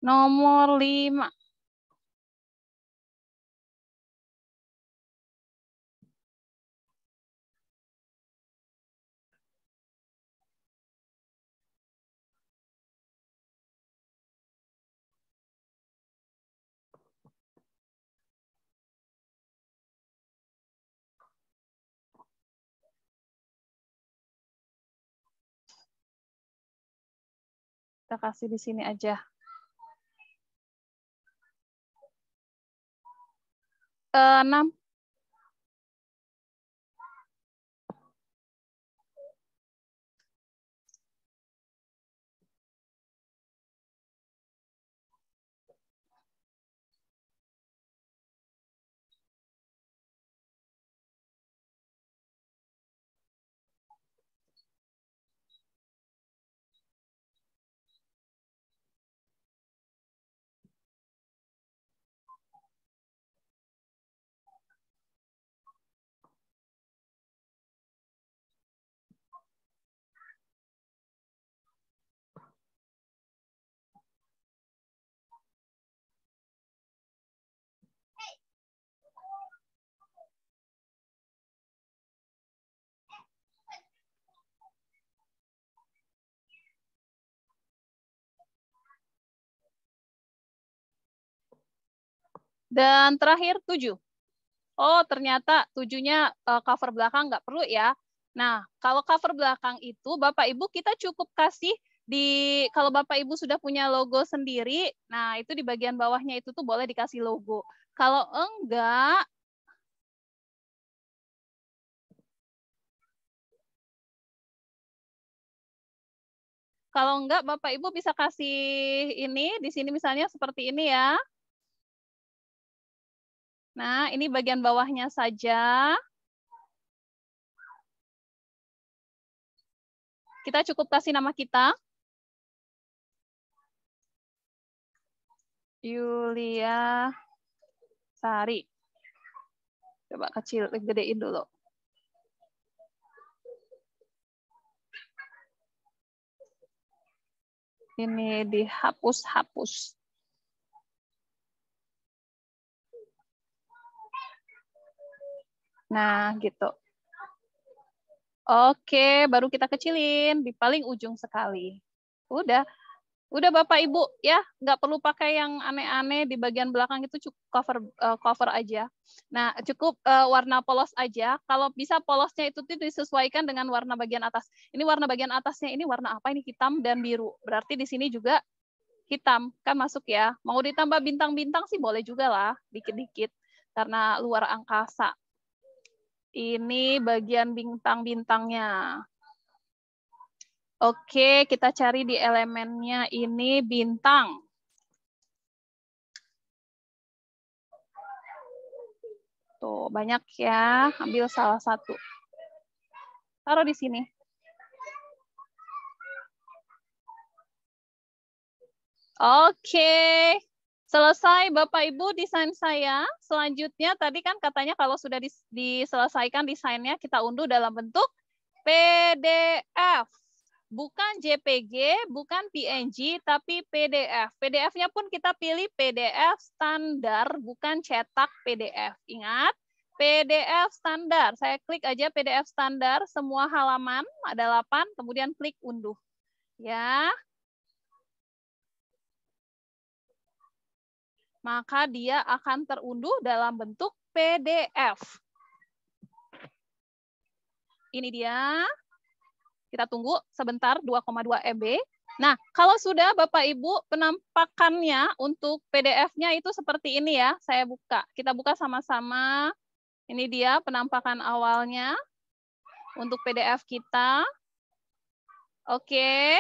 Nomor lima. kita kasih di sini aja. uh, Dan terakhir tujuh. Oh, ternyata tujuhnya eh, cover belakang nggak perlu ya. Nah, kalau cover belakang itu Bapak Ibu kita cukup kasih di kalau Bapak Ibu sudah punya logo sendiri, nah itu di bagian bawahnya itu tuh boleh dikasih logo. Kalau enggak Kalau enggak, Bapak Ibu bisa kasih ini di sini misalnya seperti ini ya. Nah, ini bagian bawahnya saja. Kita cukup kasih nama kita. Yulia Sari. Coba kecil, gedein dulu. Ini dihapus-hapus. Nah, gitu. Oke, baru kita kecilin di paling ujung sekali. Udah. Udah Bapak Ibu ya, nggak perlu pakai yang aneh-aneh di bagian belakang itu cukup cover uh, cover aja. Nah, cukup uh, warna polos aja. Kalau bisa polosnya itu tuh disesuaikan dengan warna bagian atas. Ini warna bagian atasnya ini warna apa? Ini hitam dan biru. Berarti di sini juga hitam kan masuk ya. Mau ditambah bintang-bintang sih boleh juga lah, dikit-dikit karena luar angkasa. Ini bagian bintang-bintangnya. Oke, kita cari di elemennya ini bintang. Tuh, banyak ya. Ambil salah satu. Taruh di sini. Oke. Selesai Bapak Ibu desain saya. Selanjutnya tadi kan katanya kalau sudah diselesaikan desainnya kita unduh dalam bentuk PDF. Bukan JPG, bukan PNG, tapi PDF. PDF-nya pun kita pilih PDF standar, bukan cetak PDF. Ingat, PDF standar. Saya klik aja PDF standar, semua halaman ada 8, kemudian klik unduh. Ya, maka dia akan terunduh dalam bentuk PDF. Ini dia. Kita tunggu sebentar 2,2 MB. E nah, kalau sudah Bapak Ibu penampakannya untuk PDF-nya itu seperti ini ya. Saya buka. Kita buka sama-sama. Ini dia penampakan awalnya untuk PDF kita. Oke.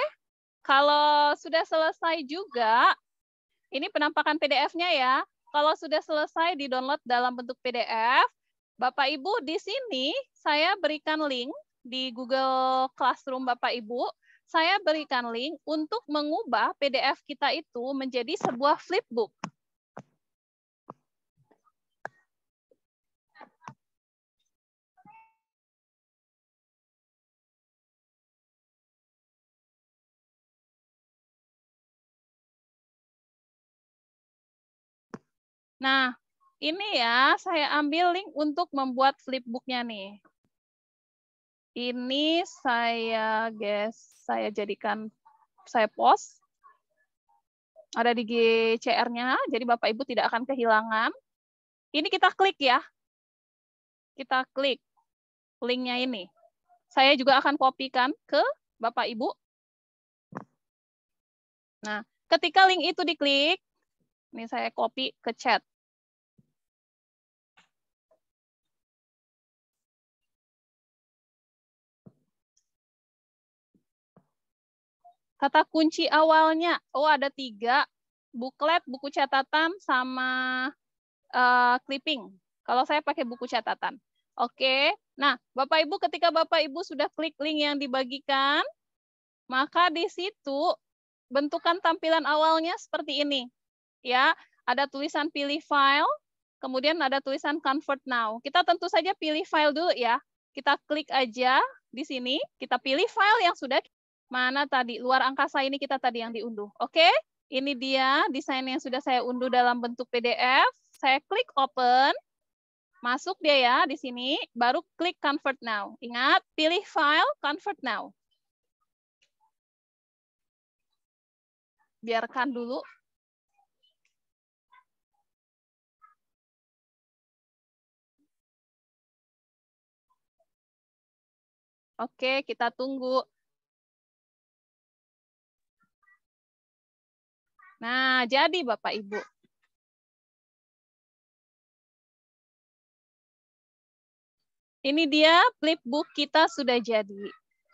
Kalau sudah selesai juga, ini penampakan PDF-nya ya. Kalau sudah selesai di-download dalam bentuk PDF, Bapak Ibu di sini saya berikan link di Google Classroom Bapak Ibu. Saya berikan link untuk mengubah PDF kita itu menjadi sebuah flipbook. Nah, ini ya saya ambil link untuk membuat flipbooknya nih. Ini saya guys, saya jadikan saya post. Ada di GCR-nya, jadi Bapak Ibu tidak akan kehilangan. Ini kita klik ya. Kita klik linknya ini. Saya juga akan kopikan ke Bapak Ibu. Nah, ketika link itu diklik, ini saya copy ke chat. Kata kunci awalnya, oh ada tiga, buklet, buku catatan, sama uh, clipping. Kalau saya pakai buku catatan. Oke, nah Bapak Ibu ketika Bapak Ibu sudah klik link yang dibagikan, maka di situ bentukan tampilan awalnya seperti ini. Ya, ada tulisan pilih file, kemudian ada tulisan convert now. Kita tentu saja pilih file dulu ya. Kita klik aja di sini, kita pilih file yang sudah Mana tadi? Luar angkasa ini kita tadi yang diunduh. Oke? Okay? Ini dia desain yang sudah saya unduh dalam bentuk PDF. Saya klik open. Masuk dia ya di sini, baru klik convert now. Ingat, pilih file convert now. Biarkan dulu Oke, kita tunggu. Nah, jadi Bapak Ibu. Ini dia flipbook kita sudah jadi.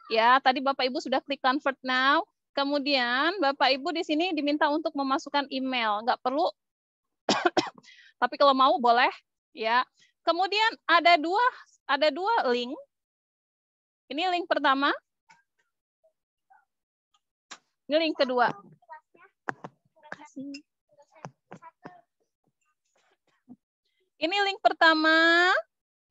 Ya, tadi Bapak Ibu sudah klik convert now. Kemudian Bapak Ibu di sini diminta untuk memasukkan email. Nggak perlu, *coughs* tapi kalau mau boleh. Ya. Kemudian ada dua ada dua link. Ini link pertama. Ini link kedua. Ini link pertama,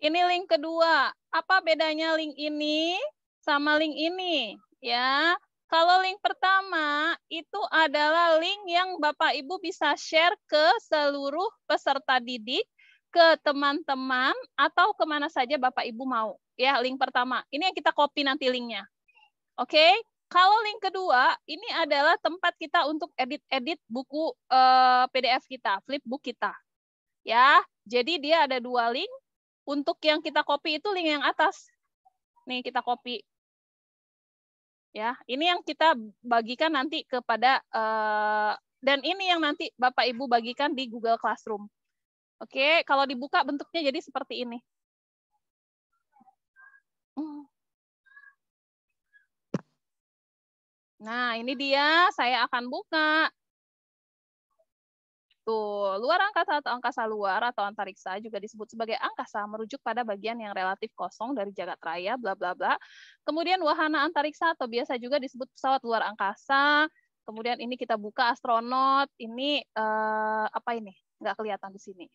ini link kedua. Apa bedanya link ini sama link ini? Ya, kalau link pertama itu adalah link yang Bapak Ibu bisa share ke seluruh peserta didik, ke teman-teman atau kemana saja Bapak Ibu mau. Ya, link pertama. Ini yang kita copy nanti linknya. Oke, okay? Kalau link kedua, ini adalah tempat kita untuk edit-edit buku eh, PDF kita, flipbook kita. Ya, jadi dia ada dua link. Untuk yang kita copy itu link yang atas. Nih kita copy. Ya, ini yang kita bagikan nanti kepada uh, dan ini yang nanti Bapak Ibu bagikan di Google Classroom. Oke, kalau dibuka bentuknya jadi seperti ini. Nah, ini dia. Saya akan buka. Tuh, luar angkasa atau angkasa luar atau antariksa juga disebut sebagai angkasa, merujuk pada bagian yang relatif kosong dari jagat raya, bla bla bla. Kemudian wahana antariksa atau biasa juga disebut pesawat luar angkasa. Kemudian ini kita buka astronot. Ini eh, apa ini? Nggak kelihatan di sini.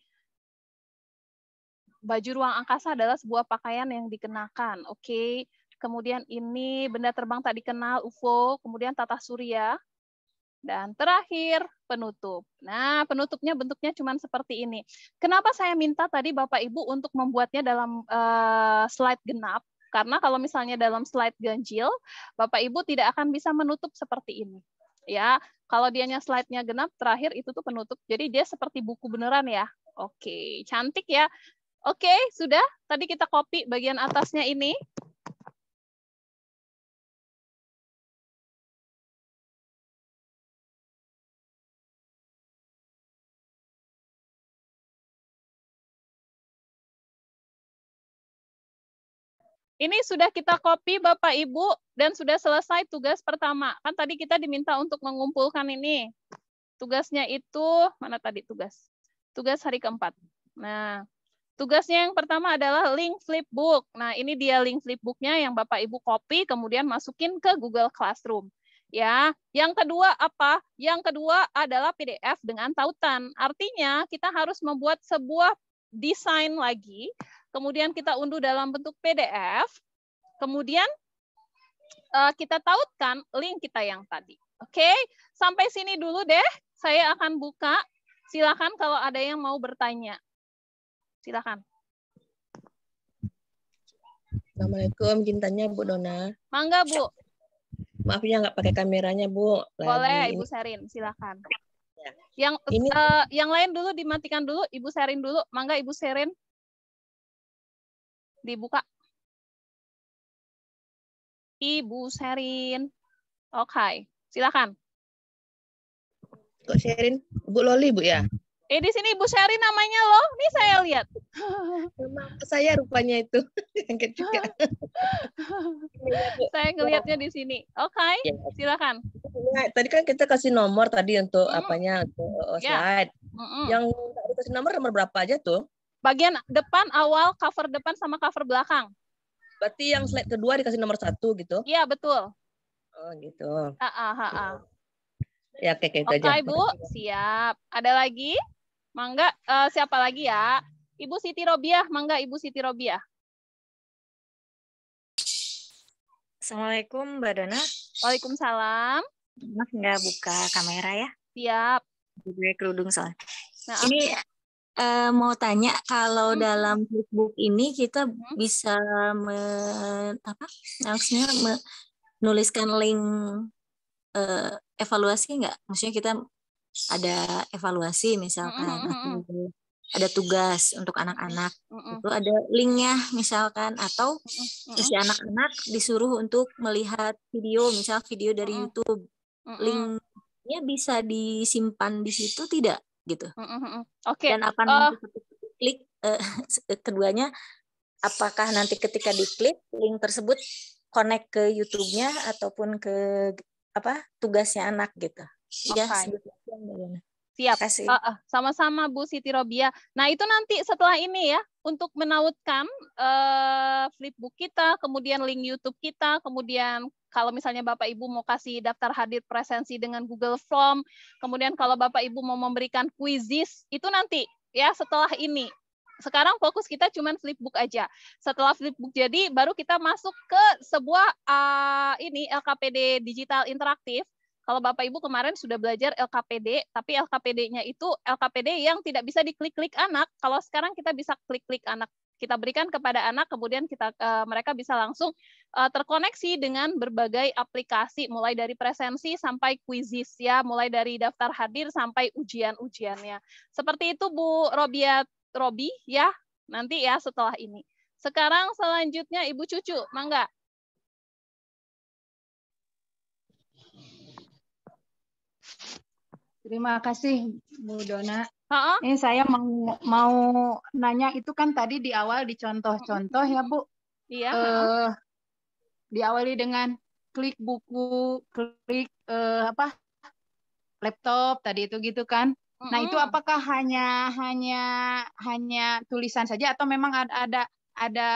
Baju ruang angkasa adalah sebuah pakaian yang dikenakan. Oke. Okay kemudian ini benda terbang tak dikenal UFO, kemudian tata surya, dan terakhir penutup. Nah, penutupnya bentuknya cuma seperti ini. Kenapa saya minta tadi Bapak Ibu untuk membuatnya dalam uh, slide genap? Karena kalau misalnya dalam slide ganjil, Bapak Ibu tidak akan bisa menutup seperti ini. Ya, kalau dianya slide-nya genap, terakhir itu tuh penutup. Jadi dia seperti buku beneran ya. Oke, cantik ya. Oke, sudah. Tadi kita copy bagian atasnya ini. Ini sudah kita copy Bapak Ibu dan sudah selesai tugas pertama. Kan tadi kita diminta untuk mengumpulkan ini. Tugasnya itu mana tadi tugas? Tugas hari keempat. Nah, tugasnya yang pertama adalah link flipbook. Nah, ini dia link flipbooknya yang Bapak Ibu copy kemudian masukin ke Google Classroom ya. Yang kedua apa? Yang kedua adalah PDF dengan tautan. Artinya kita harus membuat sebuah desain lagi kemudian kita unduh dalam bentuk PDF, kemudian eh, kita tautkan link kita yang tadi. Oke, okay? sampai sini dulu deh. Saya akan buka. Silakan kalau ada yang mau bertanya. Silakan. Assalamualaikum, cintanya Bu Dona. Mangga Bu. Maaf ya nggak pakai kameranya Bu. Lagi. Boleh Ibu serin silakan. Ya. Yang ini... uh, yang lain dulu dimatikan dulu, Ibu serin dulu. Mangga Ibu serin dibuka. Ibu Serin. Oke, okay. silakan. kok Serin, Bu Loli, Bu ya? Eh di sini Ibu sherin namanya loh. Nih saya lihat. memang saya rupanya itu. *laughs* juga. *laughs* saya ngelihatnya di sini. Oke, okay, ya. silakan. Ya, tadi kan kita kasih nomor tadi untuk mm. apanya untuk oh, ya. slide. Mm -mm. Yang kasih nomor nomor berapa aja tuh? Bagian depan awal, cover depan sama cover belakang. Berarti yang slide kedua dikasih nomor satu gitu? Iya, betul. Oh, gitu. Ah, ah, ah, ah. Ya, oke, oke. Oke, okay, Bu. Siap. Ada lagi? Mangga, uh, siapa lagi ya? Ibu Siti Robiah, mangga Ibu Siti Robiah. Assalamualaikum Mbak Dona. Waalaikumsalam. Nggak buka kamera ya? Siap. Gue kerudung soalnya. Nah, ini uh, mau tanya kalau hmm. dalam Facebook ini kita hmm. bisa me, apa maksudnya menuliskan link uh, evaluasi nggak? Maksudnya kita ada evaluasi hmm, misalkan hmm, hmm, hmm. atau ada tugas untuk anak-anak hmm. itu ada linknya misalkan atau hmm. si anak-anak disuruh untuk melihat video misal video dari hmm. YouTube linknya bisa disimpan di situ tidak? gitu. Mm-hmm. Oke. Okay. Dan apa eh, nanti uh, klik uh, keduanya apakah nanti ketika diklik link tersebut connect ke YouTube-nya ataupun ke apa tugasnya anak gitu. Okay. Ya. Yes. Siap. Sama-sama Uh, uh, sama-sama Bu Siti Robia. Nah itu nanti setelah ini ya untuk menautkan uh, eh, flipbook kita, kemudian link YouTube kita, kemudian kalau misalnya Bapak Ibu mau kasih daftar hadir presensi dengan Google Form, kemudian kalau Bapak Ibu mau memberikan kuisis itu nanti ya setelah ini. Sekarang fokus kita cuma flipbook aja. Setelah flipbook jadi baru kita masuk ke sebuah uh, ini LKPD digital interaktif kalau Bapak Ibu kemarin sudah belajar LKPD, tapi LKPD-nya itu LKPD yang tidak bisa diklik-klik anak. Kalau sekarang kita bisa klik-klik anak kita berikan kepada anak kemudian kita uh, mereka bisa langsung uh, terkoneksi dengan berbagai aplikasi mulai dari presensi sampai kuisis ya mulai dari daftar hadir sampai ujian-ujiannya seperti itu Bu Robiat Robi ya nanti ya setelah ini sekarang selanjutnya Ibu Cucu mangga Terima kasih Bu Dona. Uh-uh. Ini saya mau mau nanya itu kan tadi di awal dicontoh contoh ya Bu. Iya. Uh, eh, diawali dengan klik buku, klik uh, apa laptop tadi itu gitu kan. Uh-uh. Nah itu apakah hanya hanya hanya tulisan saja atau memang ada ada ada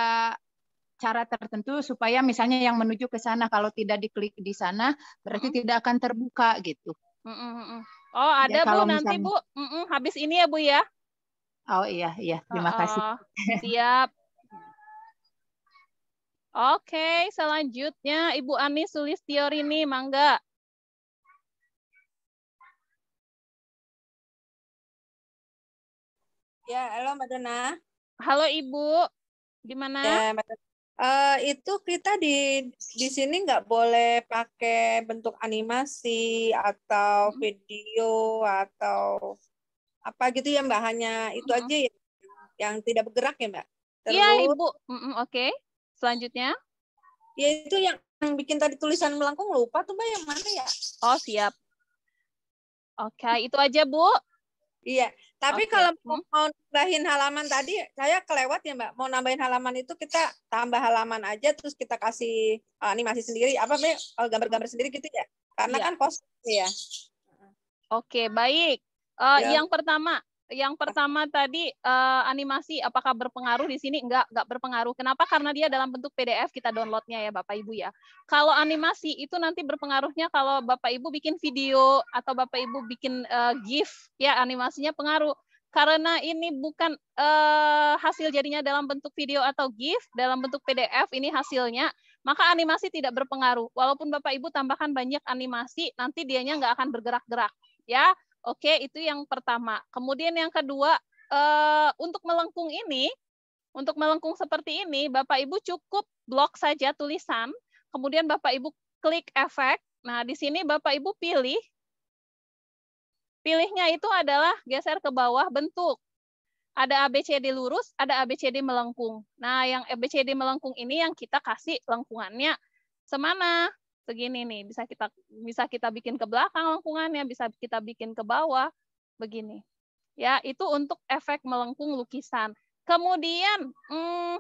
cara tertentu supaya misalnya yang menuju ke sana kalau tidak diklik di sana berarti uh-uh. tidak akan terbuka gitu. Mm-mm. Oh, ya, ada ya, Bu misalnya... nanti Bu. Mm -mm, habis ini ya Bu ya. Oh iya, iya. Terima oh, kasih. Siap. Oke, selanjutnya Ibu Ani Sulis ini, mangga. Ya, halo Mbak Dona. Halo Ibu, gimana? Ya, Mbak Uh, itu kita di di sini nggak boleh pakai bentuk animasi atau hmm. video atau apa gitu ya mbak hanya itu hmm. aja ya yang tidak bergerak ya mbak iya, Terus, iya ibu mm -mm, oke okay. selanjutnya ya itu yang, yang bikin tadi tulisan melengkung lupa tuh mbak yang mana ya oh siap oke okay, itu aja bu iya tapi okay. kalau mau, hmm. mau nambahin halaman tadi, saya kelewat ya Mbak. Mau nambahin halaman itu kita tambah halaman aja, terus kita kasih eh, animasi sendiri, apa Mbak, eh, gambar-gambar sendiri gitu ya? Karena yeah. kan kosong ya. Oke, okay, baik. Uh, eh, yeah. Yang pertama, yang pertama tadi uh, animasi apakah berpengaruh di sini? Enggak, enggak berpengaruh. Kenapa? Karena dia dalam bentuk PDF kita downloadnya ya Bapak Ibu ya. Kalau animasi itu nanti berpengaruhnya kalau Bapak Ibu bikin video atau Bapak Ibu bikin uh, GIF ya animasinya pengaruh. Karena ini bukan uh, hasil jadinya dalam bentuk video atau GIF, dalam bentuk PDF ini hasilnya, maka animasi tidak berpengaruh. Walaupun Bapak Ibu tambahkan banyak animasi, nanti dianya nggak akan bergerak-gerak ya Oke, itu yang pertama. Kemudian yang kedua, eh, untuk melengkung ini, untuk melengkung seperti ini, Bapak Ibu cukup blok saja tulisan, kemudian Bapak Ibu klik efek. Nah, di sini Bapak Ibu pilih Pilihnya itu adalah geser ke bawah bentuk. Ada ABCD lurus, ada ABCD melengkung. Nah, yang ABCD melengkung ini yang kita kasih lengkungannya semana. Begini nih bisa kita bisa kita bikin ke belakang lengkungannya bisa kita bikin ke bawah begini ya itu untuk efek melengkung lukisan kemudian hmm,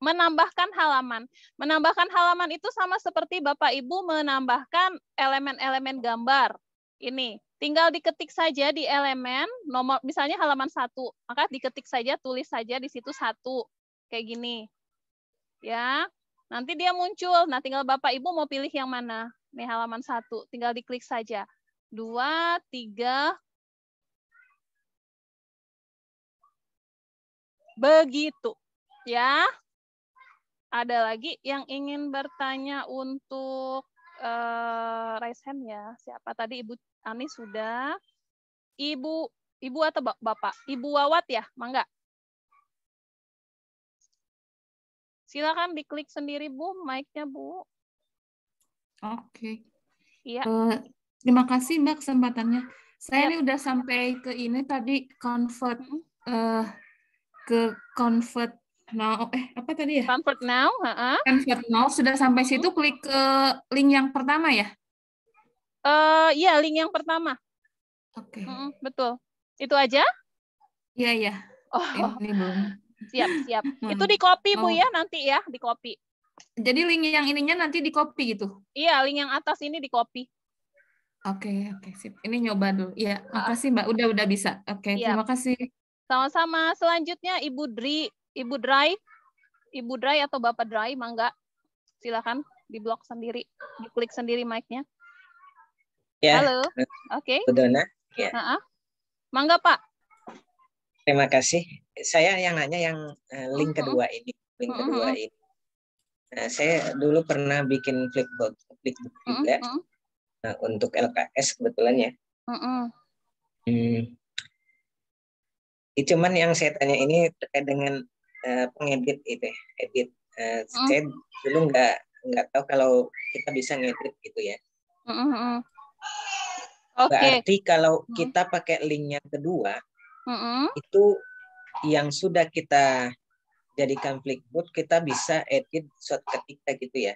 menambahkan halaman menambahkan halaman itu sama seperti bapak ibu menambahkan elemen-elemen gambar ini tinggal diketik saja di elemen nomor misalnya halaman satu maka diketik saja tulis saja di situ satu kayak gini ya Nanti dia muncul. Nah, tinggal Bapak Ibu mau pilih yang mana. Nih halaman satu, tinggal diklik saja. Dua, tiga. Begitu. Ya. Ada lagi yang ingin bertanya untuk uh, raise hand ya. Siapa tadi Ibu Ani sudah. Ibu Ibu atau Bapak? Ibu Wawat ya, Mangga? Silakan diklik sendiri Bu, mic-nya Bu. Oke. Okay. Iya. Uh, terima kasih Mbak kesempatannya. Saya ya. ini udah sampai ke ini tadi convert uh, ke convert now eh apa tadi ya? Convert now, uh -huh. Convert now sudah sampai situ hmm. klik ke link yang pertama ya? Eh uh, iya link yang pertama. Oke. Okay. uh -uh, betul. Itu aja? Iya, iya. Oh. Ini belum. Siap, siap. Hmm. *laughs* Itu di copy Bu oh. ya nanti ya, di copy. Jadi link yang ininya nanti di copy gitu. Iya, link yang atas ini di copy. Oke, okay, oke, okay, sip. Ini nyoba dulu. Iya, makasih Mbak. Udah udah bisa. Oke, okay, terima kasih. Sama-sama. Selanjutnya Ibu Dri, Ibu dry Ibu dry atau Bapak dry mangga. Silakan di blok sendiri, diklik sendiri mic-nya. Ya. Halo. Oke. Okay. Dona. Ya. Uh -uh. Mangga, Pak. Terima kasih. Saya yang nanya yang eh, link mm-hmm. kedua ini, link mm-hmm. kedua ini. Nah, saya dulu pernah bikin flipbook, flipbook mm-hmm. juga nah, untuk LKS kebetulan ya. Hmm. Cuman yang saya tanya ini terkait dengan uh, pengedit itu, ya, edit. Uh, saya dulu nggak nggak tahu kalau kita bisa ngedit gitu ya. Berarti kalau kita pakai link yang kedua, mm-hmm. itu yang sudah kita jadikan flipbook kita bisa edit suatu ketika gitu ya.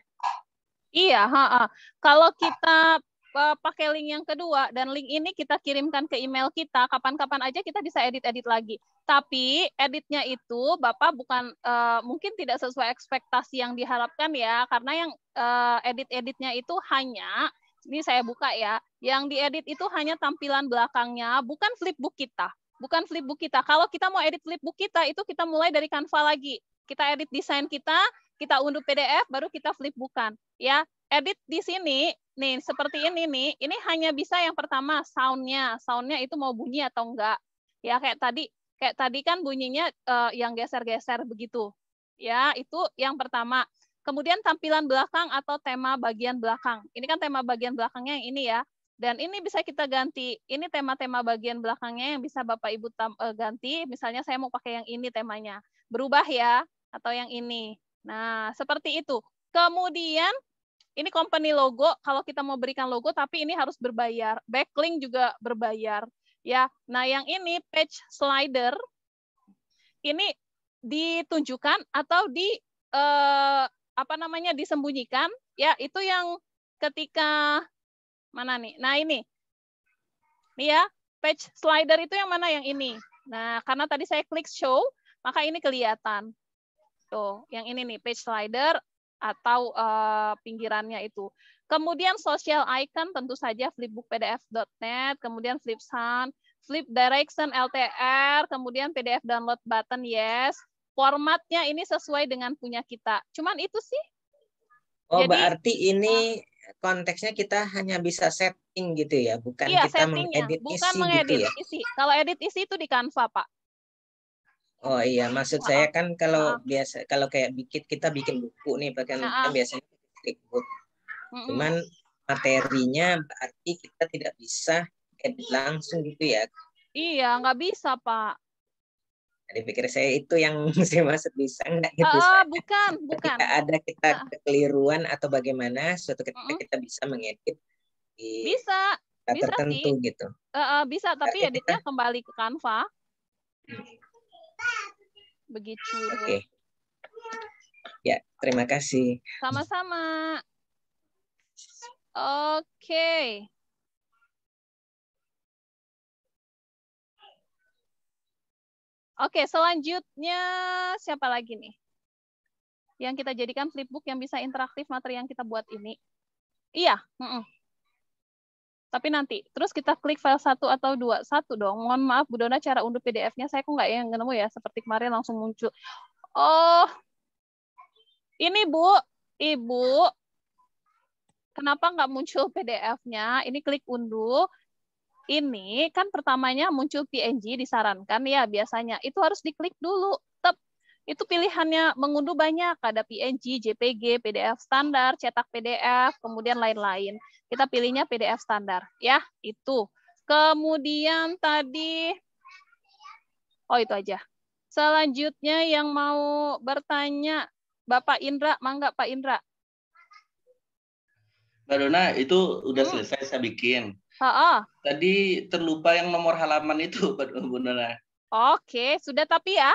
Iya, ha -ha. kalau kita uh, pakai link yang kedua dan link ini kita kirimkan ke email kita kapan-kapan aja kita bisa edit-edit lagi. Tapi editnya itu Bapak bukan uh, mungkin tidak sesuai ekspektasi yang diharapkan ya karena yang uh, edit-editnya itu hanya ini saya buka ya. Yang diedit itu hanya tampilan belakangnya, bukan flipbook kita bukan flipbook kita. Kalau kita mau edit flipbook kita, itu kita mulai dari Canva lagi. Kita edit desain kita, kita unduh PDF, baru kita flipbookan. Ya, edit di sini, nih seperti ini nih, ini hanya bisa yang pertama soundnya, soundnya itu mau bunyi atau enggak. Ya kayak tadi, kayak tadi kan bunyinya uh, yang geser-geser begitu. Ya, itu yang pertama. Kemudian tampilan belakang atau tema bagian belakang. Ini kan tema bagian belakangnya yang ini ya. Dan ini bisa kita ganti. Ini tema-tema bagian belakangnya yang bisa Bapak Ibu eh, ganti. Misalnya saya mau pakai yang ini temanya. Berubah ya atau yang ini. Nah, seperti itu. Kemudian ini company logo kalau kita mau berikan logo tapi ini harus berbayar. Backlink juga berbayar ya. Nah, yang ini page slider ini ditunjukkan atau di eh, apa namanya disembunyikan ya itu yang ketika Mana nih? Nah, ini. Nih ya, page slider itu yang mana? Yang ini. Nah, karena tadi saya klik show, maka ini kelihatan. Tuh, yang ini nih, page slider atau uh, pinggirannya itu. Kemudian social icon tentu saja flipbookpdf.net, kemudian flip sound, flip direction LTR, kemudian PDF download button yes. Formatnya ini sesuai dengan punya kita. Cuman itu sih. Oh, Jadi, berarti ini konteksnya kita hanya bisa setting gitu ya, bukan iya, kita mengedit bukan isi mengedit gitu ya. Isi. Kalau edit isi itu di Canva, Pak. Oh iya, maksud Maaf. saya kan kalau Maaf. biasa kalau kayak bikin kita bikin buku nih bahkan kan biasanya klik book. Cuman materinya berarti kita tidak bisa edit langsung gitu ya. Iya, nggak bisa, Pak pikir saya itu yang *laughs* saya maksud bisa nggak gitu oh, saya. bukan bukan ketika ada kita kekeliruan atau bagaimana suatu ketika mm -hmm. kita bisa mengedit di bisa bisa tertentu sih. gitu uh, uh, bisa tapi Ketika editnya kita... kembali ke Canva begitu oke okay. ya terima kasih sama-sama oke okay. Oke, selanjutnya siapa lagi nih? Yang kita jadikan flipbook yang bisa interaktif materi yang kita buat ini. Iya, mm -mm. Tapi nanti, terus kita klik file 1 atau 2. Satu dong, mohon maaf Bu Dona cara unduh PDF-nya, saya kok nggak yang nemu ya, seperti kemarin langsung muncul. Oh, ini Bu, Ibu, kenapa nggak muncul PDF-nya? Ini klik unduh, ini kan pertamanya muncul PNG disarankan ya biasanya itu harus diklik dulu tep itu pilihannya mengunduh banyak ada PNG, JPG, PDF standar, cetak PDF, kemudian lain-lain. Kita pilihnya PDF standar ya itu. Kemudian tadi oh itu aja. Selanjutnya yang mau bertanya Bapak Indra, mangga Pak Indra. Mbak Dona, itu udah hmm. selesai saya bikin ha Tadi terlupa yang nomor halaman itu, *laughs* Bu Nona. Oke, sudah tapi ya.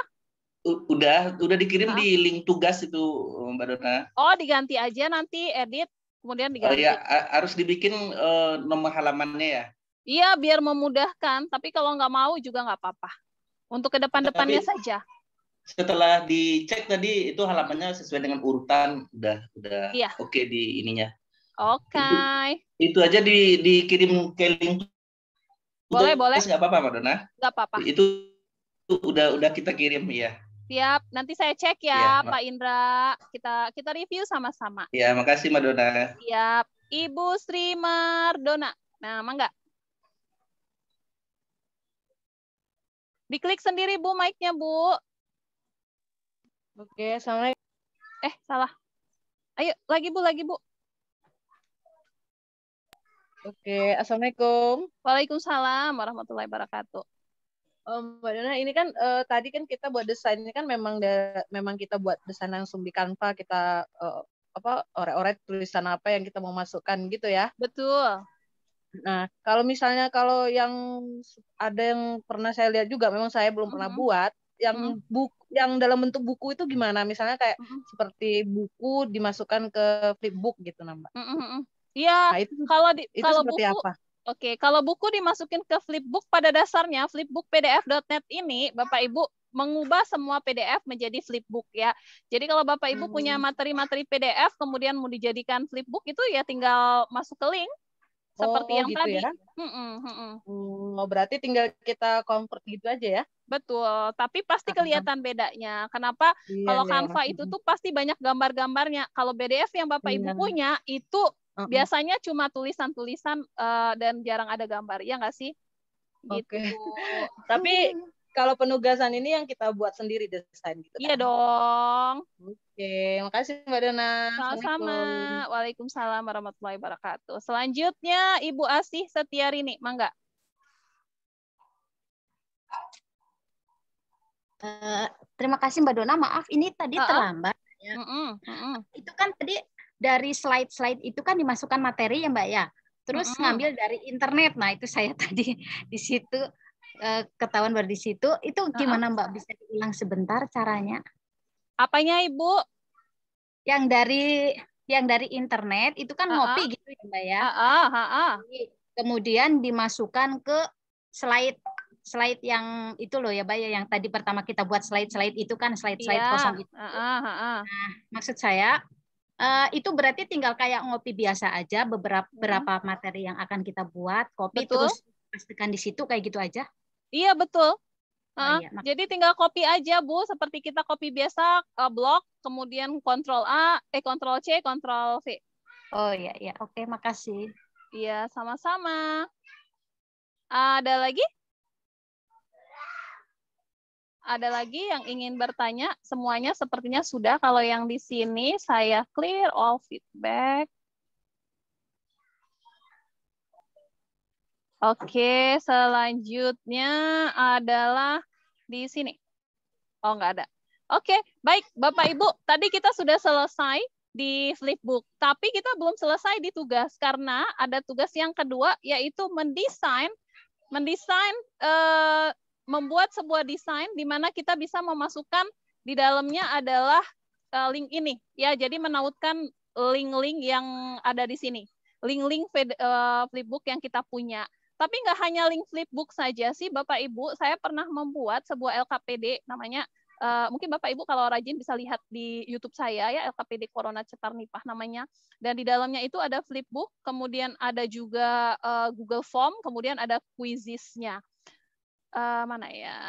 U- udah, udah dikirim ha? di link tugas itu, Mbak Dona. Oh, diganti aja nanti edit, kemudian diganti. Oh iya, harus dibikin uh, nomor halamannya ya. Iya, biar memudahkan. Tapi kalau nggak mau juga nggak apa-apa. Untuk ke depan-depannya saja setelah dicek tadi itu halamannya sesuai dengan urutan udah udah iya. oke okay di ininya. Oke. Okay itu aja di, dikirim ke link boleh boleh nggak apa-apa Mbak Dona nggak apa-apa itu udah udah kita kirim ya siap nanti saya cek ya, ya Pak Indra kita kita review sama-sama ya makasih Mbak Dona siap Ibu Sri Mardona nah mangga diklik sendiri Bu mic-nya Bu oke assalamualaikum eh salah ayo lagi Bu lagi Bu Oke, assalamualaikum. Waalaikumsalam warahmatullahi wabarakatuh. Um, Mbak Dana, ini kan uh, tadi kan kita buat desain ini kan memang da, memang kita buat desain langsung di Canva kita uh, apa oret-oret tulisan apa yang kita mau masukkan gitu ya. Betul. Nah, kalau misalnya kalau yang ada yang pernah saya lihat juga memang saya belum pernah mm -hmm. buat yang mm -hmm. buku yang dalam bentuk buku itu gimana? Misalnya kayak mm -hmm. seperti buku dimasukkan ke flipbook gitu nambah. Mm -hmm. Iya. Nah, itu kalau di itu kalau buku apa? Oke, okay. kalau buku dimasukin ke Flipbook pada dasarnya Flipbook PDF.net ini Bapak Ibu mengubah semua PDF menjadi Flipbook ya. Jadi kalau Bapak Ibu hmm. punya materi-materi PDF kemudian mau dijadikan Flipbook itu ya tinggal masuk ke link seperti oh, yang gitu tadi. Ya? Hmm, hmm, hmm. berarti tinggal kita convert gitu aja ya. Betul, tapi pasti kelihatan bedanya. Kenapa? Iya, kalau iya, Canva iya. itu tuh pasti banyak gambar-gambarnya. Kalau PDF yang Bapak iya. Ibu punya itu Biasanya cuma tulisan-tulisan uh, dan jarang ada gambar, ya nggak sih? Gitu. Okay. *laughs* Tapi kalau penugasan ini yang kita buat sendiri desain gitu. Iya kan? dong. Oke, makasih Mbak Dana. Sama-sama. Waalaikumsalam warahmatullahi wabarakatuh. Selanjutnya Ibu Asih Setiarini, mangga. Uh, terima kasih Mbak Dona. Maaf ini tadi uh -uh. terlambat. Ya. Uh -uh. Uh -uh. Itu kan tadi dari slide-slide itu kan dimasukkan materi ya Mbak ya. Terus mm -hmm. ngambil dari internet. Nah, itu saya *laughs* tadi di situ eh, ketahuan baru di situ. Itu gimana Mbak bisa diulang sebentar caranya? Apanya Ibu? Yang dari yang dari internet itu kan uh ngopi gitu ya Mbak ya. Uh -uh. Uh -uh. Kemudian dimasukkan ke slide slide yang itu loh ya Mbak ya, yang tadi pertama kita buat slide-slide itu kan slide-slide yeah. kosong itu. Uh -uh. Uh -uh. Nah, maksud saya Uh, itu berarti tinggal kayak ngopi biasa aja beberapa hmm. berapa materi yang akan kita buat kopi betul. terus pastikan di situ kayak gitu aja iya betul uh, oh, iya. jadi tinggal copy aja bu seperti kita copy biasa uh, blok kemudian kontrol a eh kontrol c kontrol v oh iya iya oke makasih iya sama-sama uh, ada lagi ada lagi yang ingin bertanya? Semuanya sepertinya sudah. Kalau yang di sini saya clear all feedback. Oke, selanjutnya adalah di sini. Oh, nggak ada. Oke, baik Bapak Ibu. Tadi kita sudah selesai di Flipbook, tapi kita belum selesai di tugas karena ada tugas yang kedua yaitu mendesain mendesain uh, membuat sebuah desain di mana kita bisa memasukkan di dalamnya adalah eh, link ini ya jadi menautkan link-link yang ada di sini link-link eh, flipbook yang kita punya tapi nggak hanya link flipbook saja sih bapak ibu saya pernah membuat sebuah LKPD namanya Uh, mungkin Bapak Ibu kalau rajin bisa lihat di YouTube saya ya LKPD Corona Cetar Nipah namanya. Dan di dalamnya itu ada flipbook, kemudian ada juga uh, Google Form, kemudian ada quizisnya uh, mana ya?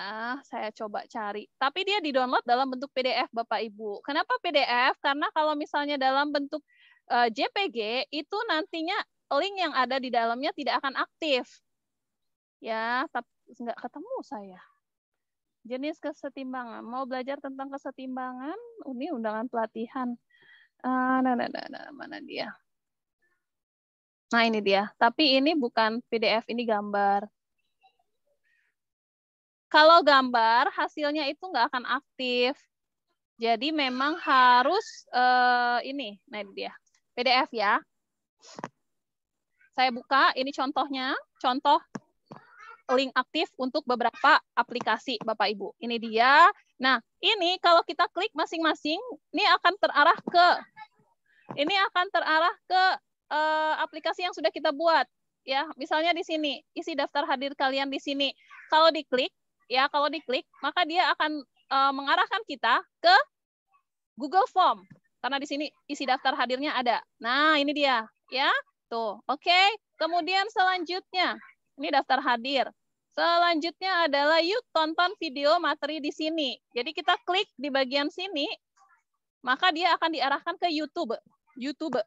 Saya coba cari. Tapi dia di-download dalam bentuk PDF, Bapak Ibu. Kenapa PDF? Karena kalau misalnya dalam bentuk uh, eh, JPG itu nantinya link yang ada di dalamnya tidak akan aktif. Ya, tapi nggak ketemu saya. Jenis kesetimbangan. Mau belajar tentang kesetimbangan? Ini undangan pelatihan. Uh, nah, nah, nah, nah, mana dia? Nah, ini dia. Tapi ini bukan PDF, ini gambar. Kalau gambar hasilnya itu nggak akan aktif. Jadi memang harus uh, ini, nah ini dia PDF ya. Saya buka, ini contohnya, contoh link aktif untuk beberapa aplikasi Bapak Ibu. Ini dia. Nah, ini kalau kita klik masing-masing, ini akan terarah ke ini akan terarah ke uh, aplikasi yang sudah kita buat ya. Misalnya di sini, isi daftar hadir kalian di sini. Kalau diklik ya kalau diklik maka dia akan uh, mengarahkan kita ke Google Form karena di sini isi daftar hadirnya ada. Nah, ini dia, ya. Tuh, oke. Okay. Kemudian selanjutnya, ini daftar hadir. Selanjutnya adalah yuk tonton video materi di sini. Jadi kita klik di bagian sini, maka dia akan diarahkan ke YouTube. YouTube.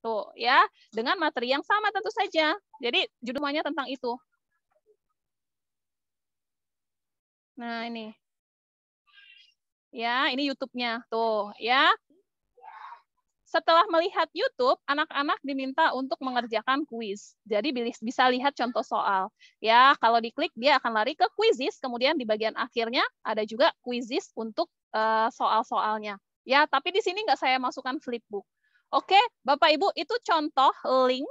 Tuh, ya, dengan materi yang sama tentu saja. Jadi judulnya tentang itu. Nah, ini. Ya, ini YouTube-nya. Tuh, ya. Setelah melihat YouTube, anak-anak diminta untuk mengerjakan kuis. Jadi bisa lihat contoh soal. Ya, kalau diklik dia akan lari ke kuisis kemudian di bagian akhirnya ada juga kuisis untuk eh, soal-soalnya. Ya, tapi di sini nggak saya masukkan flipbook. Oke, Bapak Ibu, itu contoh link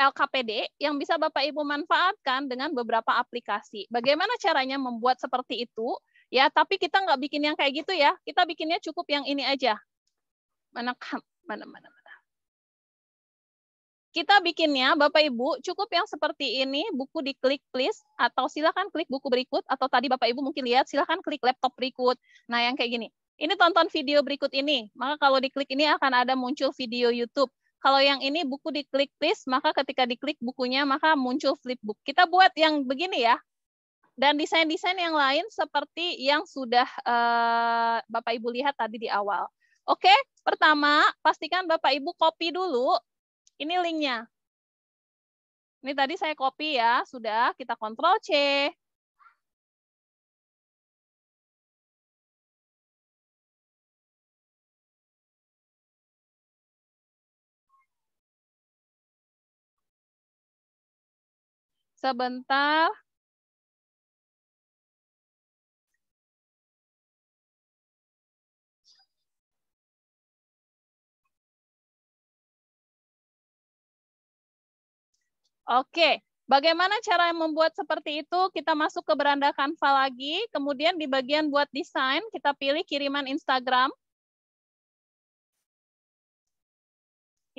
LKPD yang bisa Bapak Ibu manfaatkan dengan beberapa aplikasi. Bagaimana caranya membuat seperti itu? Ya, tapi kita nggak bikin yang kayak gitu ya. Kita bikinnya cukup yang ini aja. Mana mana mana mana. Kita bikinnya Bapak Ibu cukup yang seperti ini, buku diklik please atau silakan klik buku berikut atau tadi Bapak Ibu mungkin lihat silakan klik laptop berikut. Nah, yang kayak gini. Ini tonton video berikut ini. Maka kalau diklik ini akan ada muncul video YouTube. Kalau yang ini buku diklik list, maka ketika diklik bukunya maka muncul flipbook. Kita buat yang begini ya. Dan desain-desain yang lain seperti yang sudah uh, Bapak Ibu lihat tadi di awal. Oke, pertama pastikan Bapak Ibu copy dulu. Ini linknya. Ini tadi saya copy ya, sudah kita kontrol C, Sebentar. Oke, bagaimana cara membuat seperti itu? Kita masuk ke beranda Canva lagi, kemudian di bagian buat desain, kita pilih kiriman Instagram.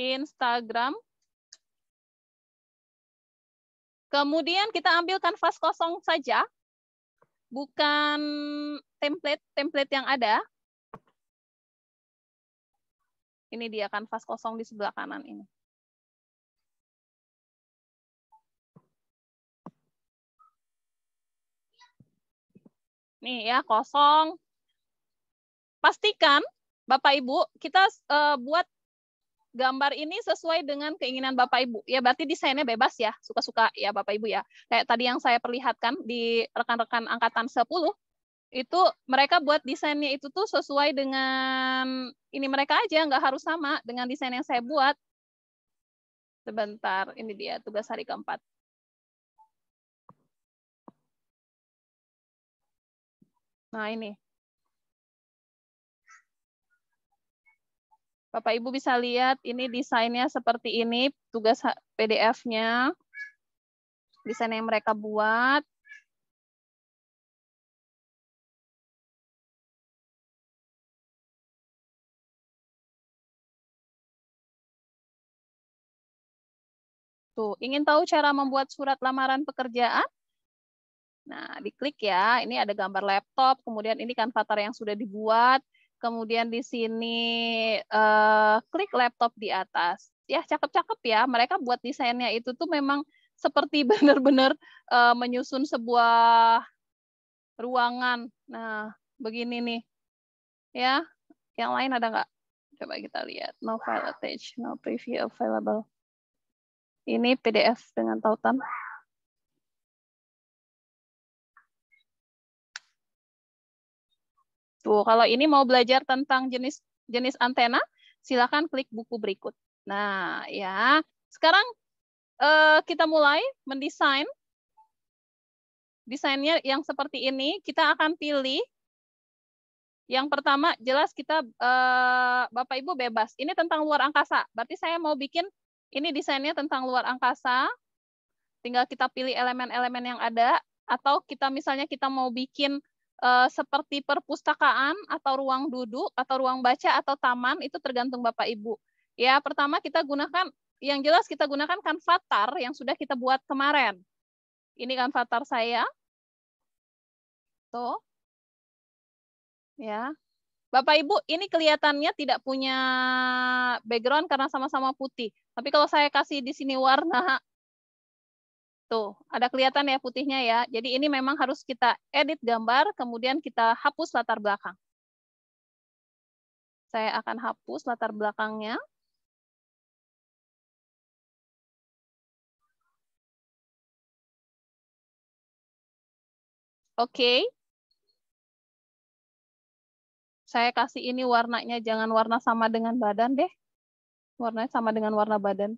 Instagram. Kemudian kita ambil kanvas kosong saja, bukan template-template yang ada. Ini dia kanvas kosong di sebelah kanan ini. Nih ya, kosong. Pastikan Bapak Ibu, kita uh, buat gambar ini sesuai dengan keinginan Bapak Ibu. Ya berarti desainnya bebas ya, suka-suka ya Bapak Ibu ya. Kayak tadi yang saya perlihatkan di rekan-rekan angkatan 10 itu mereka buat desainnya itu tuh sesuai dengan ini mereka aja nggak harus sama dengan desain yang saya buat. Sebentar, ini dia tugas hari keempat. Nah, ini Bapak Ibu bisa lihat ini desainnya seperti ini, tugas PDF-nya. Desain yang mereka buat. Tuh, ingin tahu cara membuat surat lamaran pekerjaan? Nah, diklik ya. Ini ada gambar laptop, kemudian ini kanvatar yang sudah dibuat. Kemudian di sini uh, klik laptop di atas. Ya, cakep-cakep ya. Mereka buat desainnya itu tuh memang seperti *laughs* benar-benar uh, eh, menyusun sebuah ruangan. Nah, begini nih. Ya, yang lain ada nggak? Coba kita lihat. No file attached, no preview available. Ini PDF dengan tautan. Tuh, gitu. kalau ini mau belajar tentang jenis jenis antena, silakan klik buku berikut. Nah, ya. Sekarang eh, kita mulai mendesain. Desainnya yang seperti ini, kita akan pilih yang pertama jelas kita eh, Bapak Ibu bebas. Ini tentang luar angkasa. Berarti saya mau bikin ini desainnya tentang luar angkasa. Tinggal kita pilih elemen-elemen yang ada atau kita misalnya kita mau bikin uh, seperti perpustakaan atau ruang duduk atau ruang baca atau taman itu tergantung Bapak Ibu. Ya, pertama kita gunakan yang jelas kita gunakan Kanvatar yang sudah kita buat kemarin. Ini Kanvatar saya. Tuh. Ya. Bapak Ibu, ini kelihatannya tidak punya background karena sama-sama putih. Tapi kalau saya kasih di sini warna Tuh, gitu. ada kelihatan ya putihnya ya. Jadi ini memang harus kita edit gambar, kemudian kita hapus latar belakang. Saya akan hapus latar belakangnya. Oke. Saya kasih ini warnanya, jangan warna sama dengan badan deh. Warnanya sama dengan warna badan.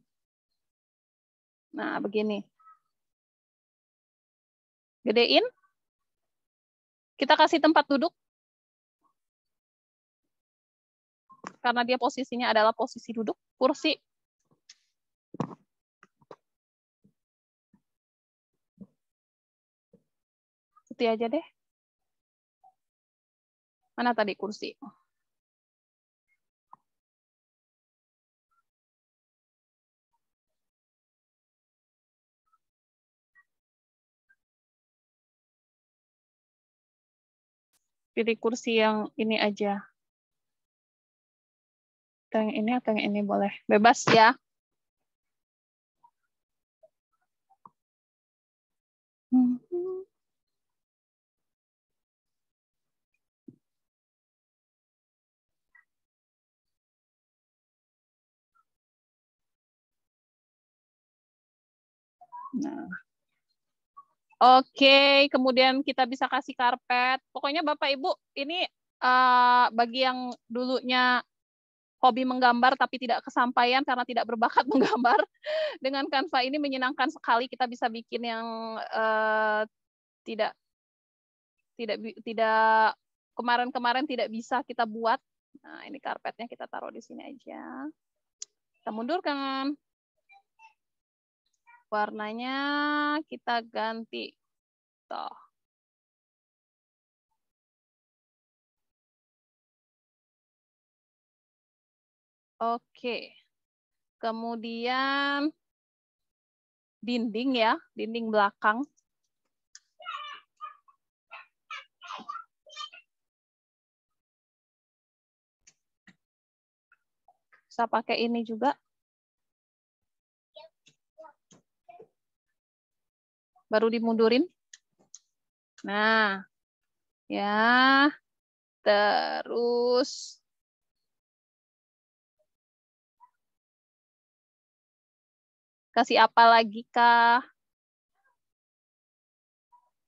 Nah, begini. Gedein. Kita kasih tempat duduk. Karena dia posisinya adalah posisi duduk, kursi. Putih aja deh. Mana tadi kursi? Kursi. pilih kursi yang ini aja. Atau yang ini atau yang ini boleh. Bebas ya. Nah. Oke, kemudian kita bisa kasih karpet. Pokoknya Bapak Ibu, ini uh, bagi yang dulunya hobi menggambar tapi tidak kesampaian karena tidak berbakat *laughs* menggambar, dengan kanva ini menyenangkan sekali kita bisa bikin yang uh, tidak tidak tidak kemarin-kemarin tidak bisa kita buat. Nah, ini karpetnya kita taruh di sini aja. Kita mundurkan warnanya kita ganti. toh. Oke. Kemudian dinding ya, dinding belakang. Bisa pakai ini juga. baru dimundurin. Nah, ya. Terus kasih apa lagi Kak?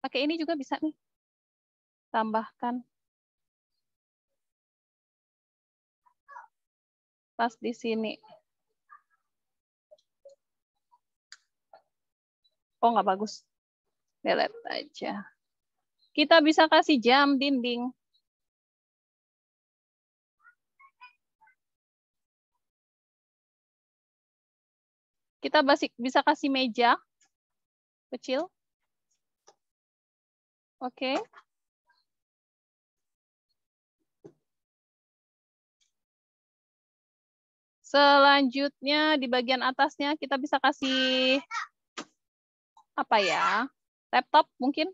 Pakai ini juga bisa nih. Tambahkan. Pas di sini. Oh, nggak bagus. Delete aja. Kita bisa kasih jam dinding. Kita basic, bisa kasih meja kecil. Oke. Okay. Selanjutnya di bagian atasnya kita bisa kasih apa ya? laptop mungkin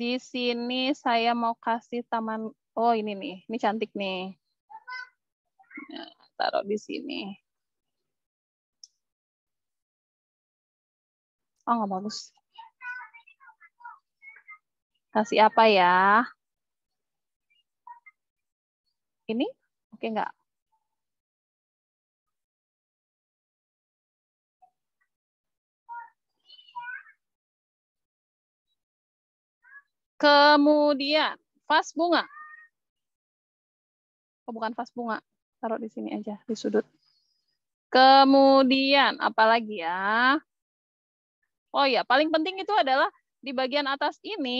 Di sini saya mau kasih taman. Oh ini nih, ini cantik nih. Ya, taruh di sini. Oh nggak bagus. Kasih apa ya? Ini? Oke enggak? Kemudian, vas bunga. Oh, bukan vas bunga. Taruh di sini aja, di sudut. Kemudian, apa lagi ya? Oh ya, paling penting itu adalah di bagian atas ini,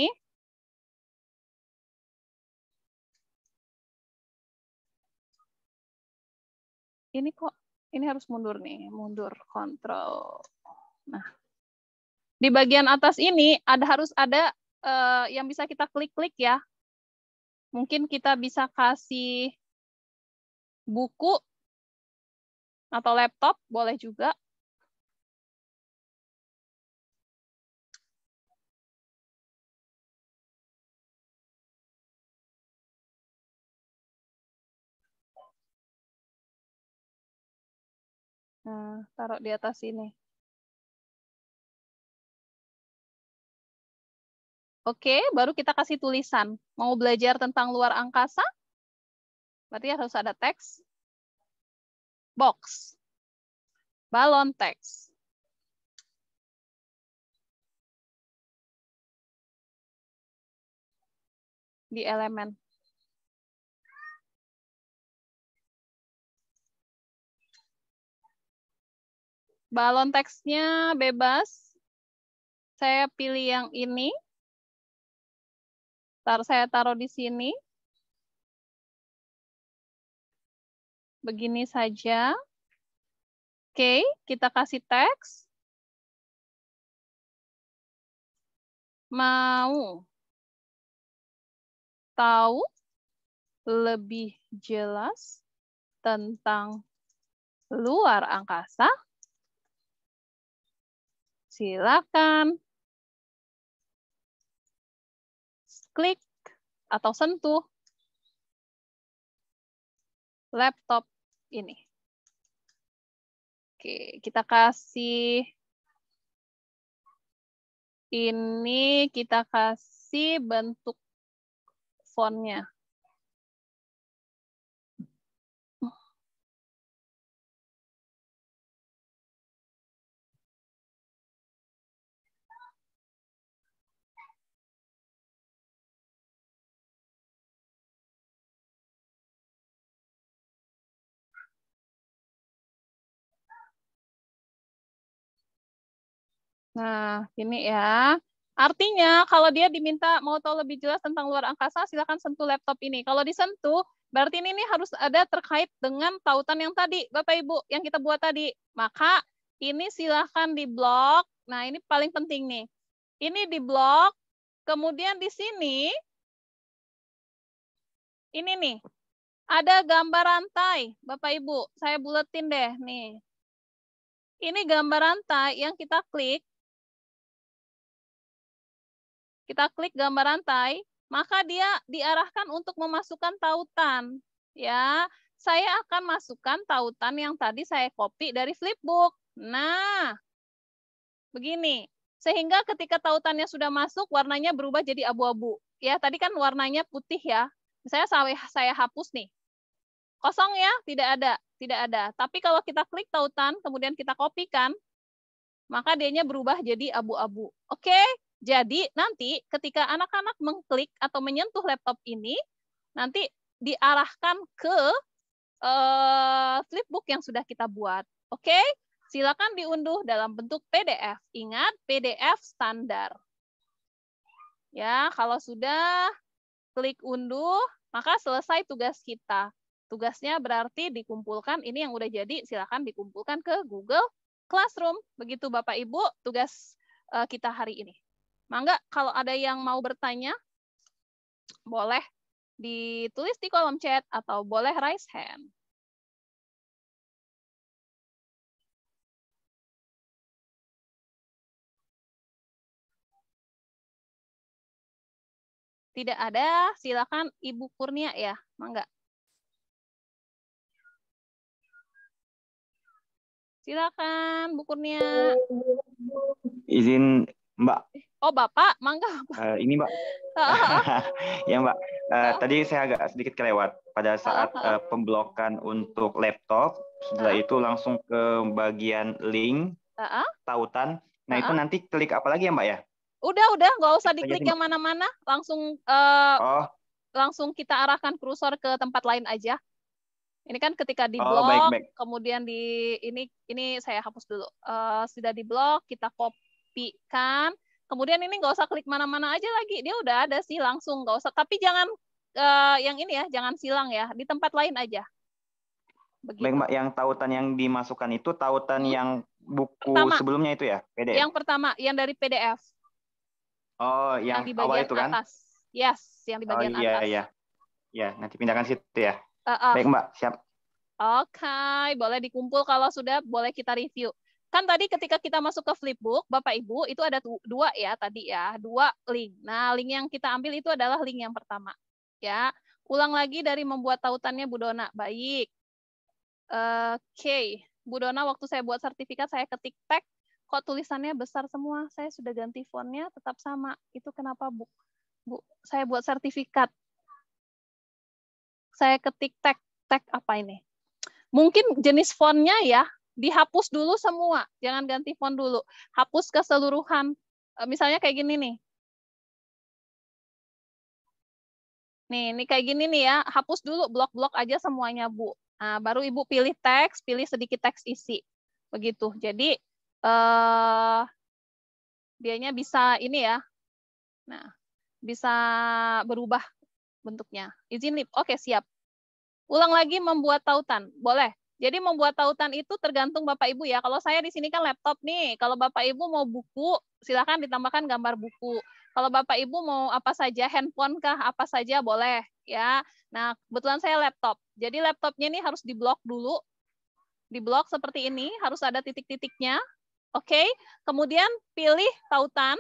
ini kok ini harus mundur nih, mundur kontrol. Nah, di bagian atas ini ada harus ada uh, yang bisa kita klik-klik ya. Mungkin kita bisa kasih buku atau laptop boleh juga. Nah, taruh di atas ini. Oke, baru kita kasih tulisan. Mau belajar tentang luar angkasa? Berarti harus ada teks. Box. Balon teks. Di elemen. Balon teksnya bebas. Saya pilih yang ini. Tar saya taruh di sini. Begini saja. Oke, kita kasih teks. Mau tahu lebih jelas tentang luar angkasa? Silakan. Klik atau sentuh laptop ini. Oke, kita kasih ini kita kasih bentuk fontnya. Nah, ini ya. Artinya kalau dia diminta mau tahu lebih jelas tentang luar angkasa, silakan sentuh laptop ini. Kalau disentuh, berarti ini, ini harus ada terkait dengan tautan yang tadi, Bapak Ibu, yang kita buat tadi. Maka ini silakan di Nah, ini paling penting nih. Ini di kemudian di sini, ini nih, ada gambar rantai, Bapak Ibu. Saya buletin deh, nih. Ini gambar rantai yang kita klik, kita klik gambar rantai, maka dia diarahkan untuk memasukkan tautan. Ya, saya akan masukkan tautan yang tadi saya copy dari flipbook. Nah, begini. Sehingga ketika tautannya sudah masuk, warnanya berubah jadi abu-abu. Ya, tadi kan warnanya putih ya. Misalnya saya, saya hapus nih. Kosong ya, tidak ada. Tidak ada. Tapi kalau kita klik tautan, kemudian kita kopikan, maka dia berubah jadi abu-abu. Oke, jadi nanti ketika anak-anak mengklik atau menyentuh laptop ini, nanti diarahkan ke uh, flipbook yang sudah kita buat. Oke, okay? silakan diunduh dalam bentuk PDF. Ingat PDF standar. Ya, kalau sudah klik unduh, maka selesai tugas kita. Tugasnya berarti dikumpulkan, ini yang udah jadi silakan dikumpulkan ke Google Classroom. Begitu Bapak Ibu tugas eh, kita hari ini. Mangga kalau ada yang mau bertanya, boleh ditulis di kolom chat atau boleh raise hand. Tidak ada, silakan Ibu Kurnia ya, mangga. Silakan Bu Kurnia. Izin Mbak Oh Bapak, mangga. Uh, ini Mbak. *laughs* ya Mbak, uh, tadi saya agak sedikit kelewat. Pada saat uh, pemblokan untuk laptop, setelah itu langsung ke bagian link, tautan. Nah itu nanti klik apa lagi ya Mbak ya? Udah, udah. Nggak usah diklik yang mana-mana. Langsung uh, oh. langsung kita arahkan kursor ke tempat lain aja. Ini kan ketika di oh, blok, oh, kemudian di ini ini saya hapus dulu. Uh, sudah di blok, kita kopikan kemudian ini nggak usah klik mana-mana aja lagi dia udah ada sih langsung nggak usah tapi jangan uh, yang ini ya jangan silang ya di tempat lain aja Baik, Mbak, yang tautan yang dimasukkan itu tautan hmm. yang buku pertama, sebelumnya itu ya, PDF. Yang pertama, yang dari PDF. Oh, yang, yang di bagian itu kan? Atas. Yes, yang di oh, bagian oh, iya, atas. Iya, iya. nanti pindahkan situ ya. Uh, uh. Baik, Mbak, siap. Oke, okay, boleh dikumpul kalau sudah boleh kita review kan tadi ketika kita masuk ke Flipbook, Bapak Ibu, itu ada dua ya tadi ya, dua link. Nah, link yang kita ambil itu adalah link yang pertama. Ya, ulang lagi dari membuat tautannya Bu Dona. Baik. Oke, eh, okay. Bu Dona waktu saya buat sertifikat saya ketik tag kok tulisannya besar semua. Saya sudah ganti fontnya tetap sama. Itu kenapa, Bu? Bu, saya buat sertifikat. Saya ketik tag tag apa ini? Mungkin jenis fontnya ya, dihapus dulu semua, jangan ganti font dulu. Hapus keseluruhan. Eh, misalnya kayak gini nih. Nih, ini kayak gini nih ya. Hapus dulu blok-blok aja semuanya, Bu. Nah, baru Ibu pilih teks, pilih sedikit teks isi. Begitu. Jadi eh dianya bisa ini ya. Nah, bisa berubah bentuknya. Izin lip. Oke, siap. Ulang lagi membuat tautan. Boleh. Jadi membuat tautan itu tergantung Bapak Ibu ya. Kalau saya di sini kan laptop nih. Kalau Bapak Ibu mau buku, silakan ditambahkan gambar buku. Kalau Bapak Ibu mau apa saja, handphone kah, apa saja boleh ya. Nah, kebetulan saya laptop. Jadi laptopnya ini harus diblok dulu. Diblok seperti ini, harus ada titik-titiknya. Oke, okay? kemudian pilih tautan.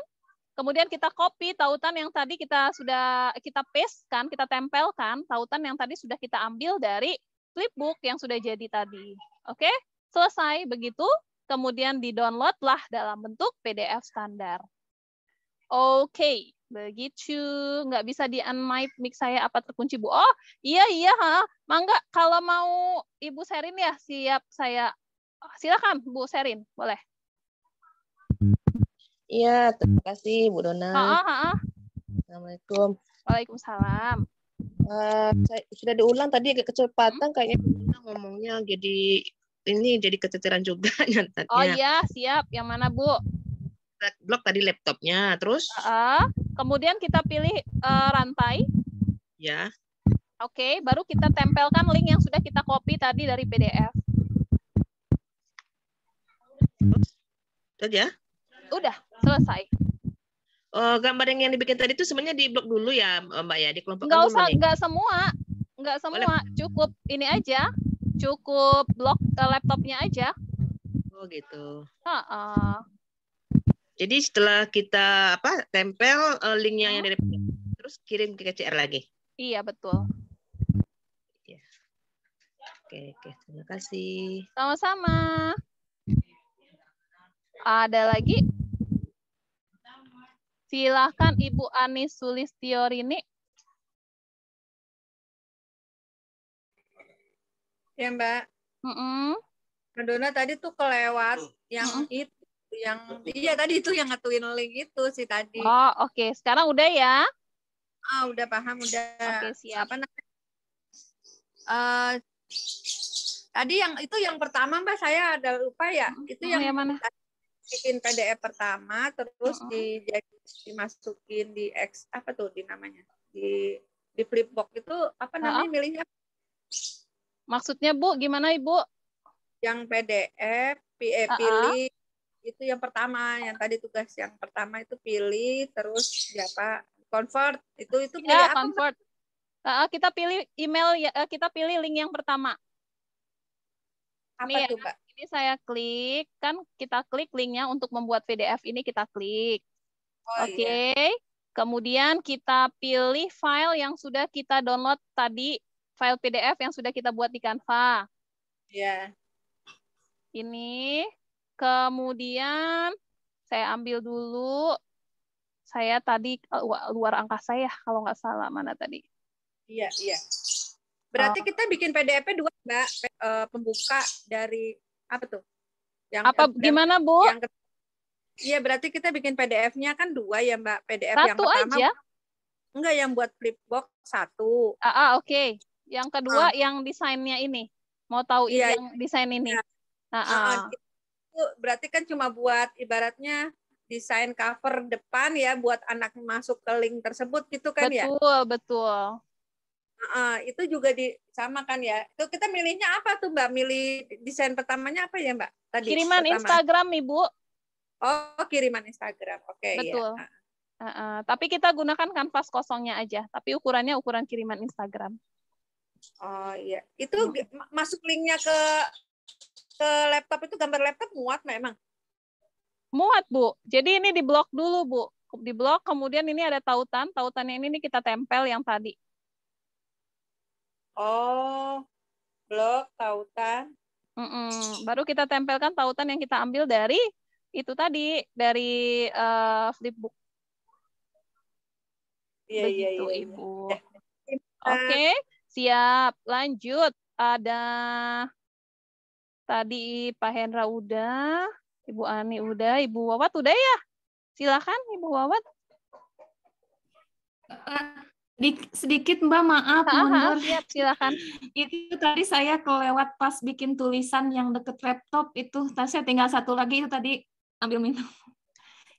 Kemudian kita copy tautan yang tadi kita sudah kita paste kan, kita tempelkan tautan yang tadi sudah kita ambil dari flipbook yang sudah jadi tadi. Oke, okay? selesai begitu. Kemudian di didownloadlah dalam bentuk PDF standar. Oke, okay. begitu. Nggak bisa di unmute mic saya apa terkunci Bu? Oh, iya iya. Ha. Mangga, kalau mau Ibu Serin ya siap saya. Ah, silakan Bu Serin, boleh. Iya, terima kasih Bu Dona. ha, ha. Assalamualaikum. Waalaikumsalam. Eh, saya, sudah diulang tadi agak kecepatan kayaknya hmm. ngomongnya jadi ini jadi kececeran juga nyatanya. *laughs* Oh iya, siap. Yang mana, Bu? Blok tadi laptopnya, terus? Uh, kemudian kita pilih uh, rantai. Ya. Oke, okay, baru kita tempelkan link yang sudah kita copy tadi dari PDF. Terus ya? Udah, selesai uh, gambar yang, yang dibikin tadi itu sebenarnya di blok dulu ya eh, Mbak ya di kelompok Enggak usah enggak semua. Enggak semua, Boleh. cukup ini aja. Cukup blok ke laptopnya aja. Oh gitu. Uh -uh. Jadi setelah kita apa tempel uh, linknya yang dari terus kirim ke CR lagi. Iya betul. Ya. Oke oke terima kasih. Sama-sama. Ada lagi Silahkan Ibu Anis Sulistiorini. Ya Mbak. Mm -mm. tadi tuh kelewat yang mm itu yang iya tadi itu yang ngetuin link itu sih tadi. Oh oke, okay. sekarang udah ya? Ah oh, udah paham udah. Oke okay, siap. Apa namanya? Uh, tadi yang itu yang pertama Mbak saya ada lupa ya. Itu oh, yang, yang mana? Tadi bikin PDF e pertama terus uh di dimasukin di X apa tuh di namanya di di flipbook itu apa namanya uh milihnya maksudnya bu gimana ibu yang PDF e, pilih eh, pilih itu yang pertama yang tadi tugas yang pertama itu pilih terus siapa convert itu itu ya, pilih ya, apa convert uh, kita pilih email ya eh, kita pilih link yang pertama apa Nih, ya. tuh ya. pak ini saya klik, kan kita klik linknya untuk membuat PDF ini kita klik. Oh, iya. Oke. Okay. Iya. Kemudian kita pilih file yang sudah kita download tadi, file PDF yang sudah kita buat di Canva. Ya. Yeah. Ini. Kemudian saya ambil dulu. Saya tadi eh, luar angkasa ya, kalau nggak salah mana tadi. Iya, yeah, iya. Yeah. Berarti oh. kita bikin PDF-nya dua, Mbak. Eh, pembuka dari apa tuh? Yang apa ke, gimana bu? Yang Iya berarti kita bikin PDF-nya kan dua ya mbak. PDF satu yang pertama. Satu Aja? Enggak yang buat flipbook satu. Ah, ah oke. Okay. Yang kedua ah. yang desainnya ini. Mau tahu ya, yang desain ini? Ya. Ah, ah. ah itu berarti kan cuma buat ibaratnya desain cover depan ya buat anak masuk ke link tersebut gitu kan betul, ya? Betul betul uh, itu juga di sama kan ya. tuh kita milihnya apa tuh Mbak? Milih desain pertamanya apa ya Mbak? Tadi kiriman pertama. Instagram Ibu. Oh, kiriman Instagram. Oke, okay, iya. Betul. Ya. Uh, uh, tapi kita gunakan kanvas kosongnya aja, tapi ukurannya ukuran kiriman Instagram. Oh iya, itu oh. masuk linknya ke ke laptop itu gambar laptop muat memang. Muat bu, jadi ini di blok dulu bu, di blok kemudian ini ada tautan, tautannya ini kita tempel yang tadi. Oh, blok tautan. Mm-mm. Baru kita tempelkan tautan yang kita ambil dari itu tadi dari uh, eh, flipbook. Iya, iya, iya, iya, Ibu. Ya, Oke, siap. Lanjut. Ada tadi Pak Hendra udah, Ibu Ani udah, Ibu Wawat udah ya? Silakan Ibu Wawat sedikit Mbak maaf ha, mundur. Ha, siap, silakan. *laughs* itu tadi saya kelewat pas bikin tulisan yang deket laptop itu. Tadi saya tinggal satu lagi itu tadi ambil minum. *laughs*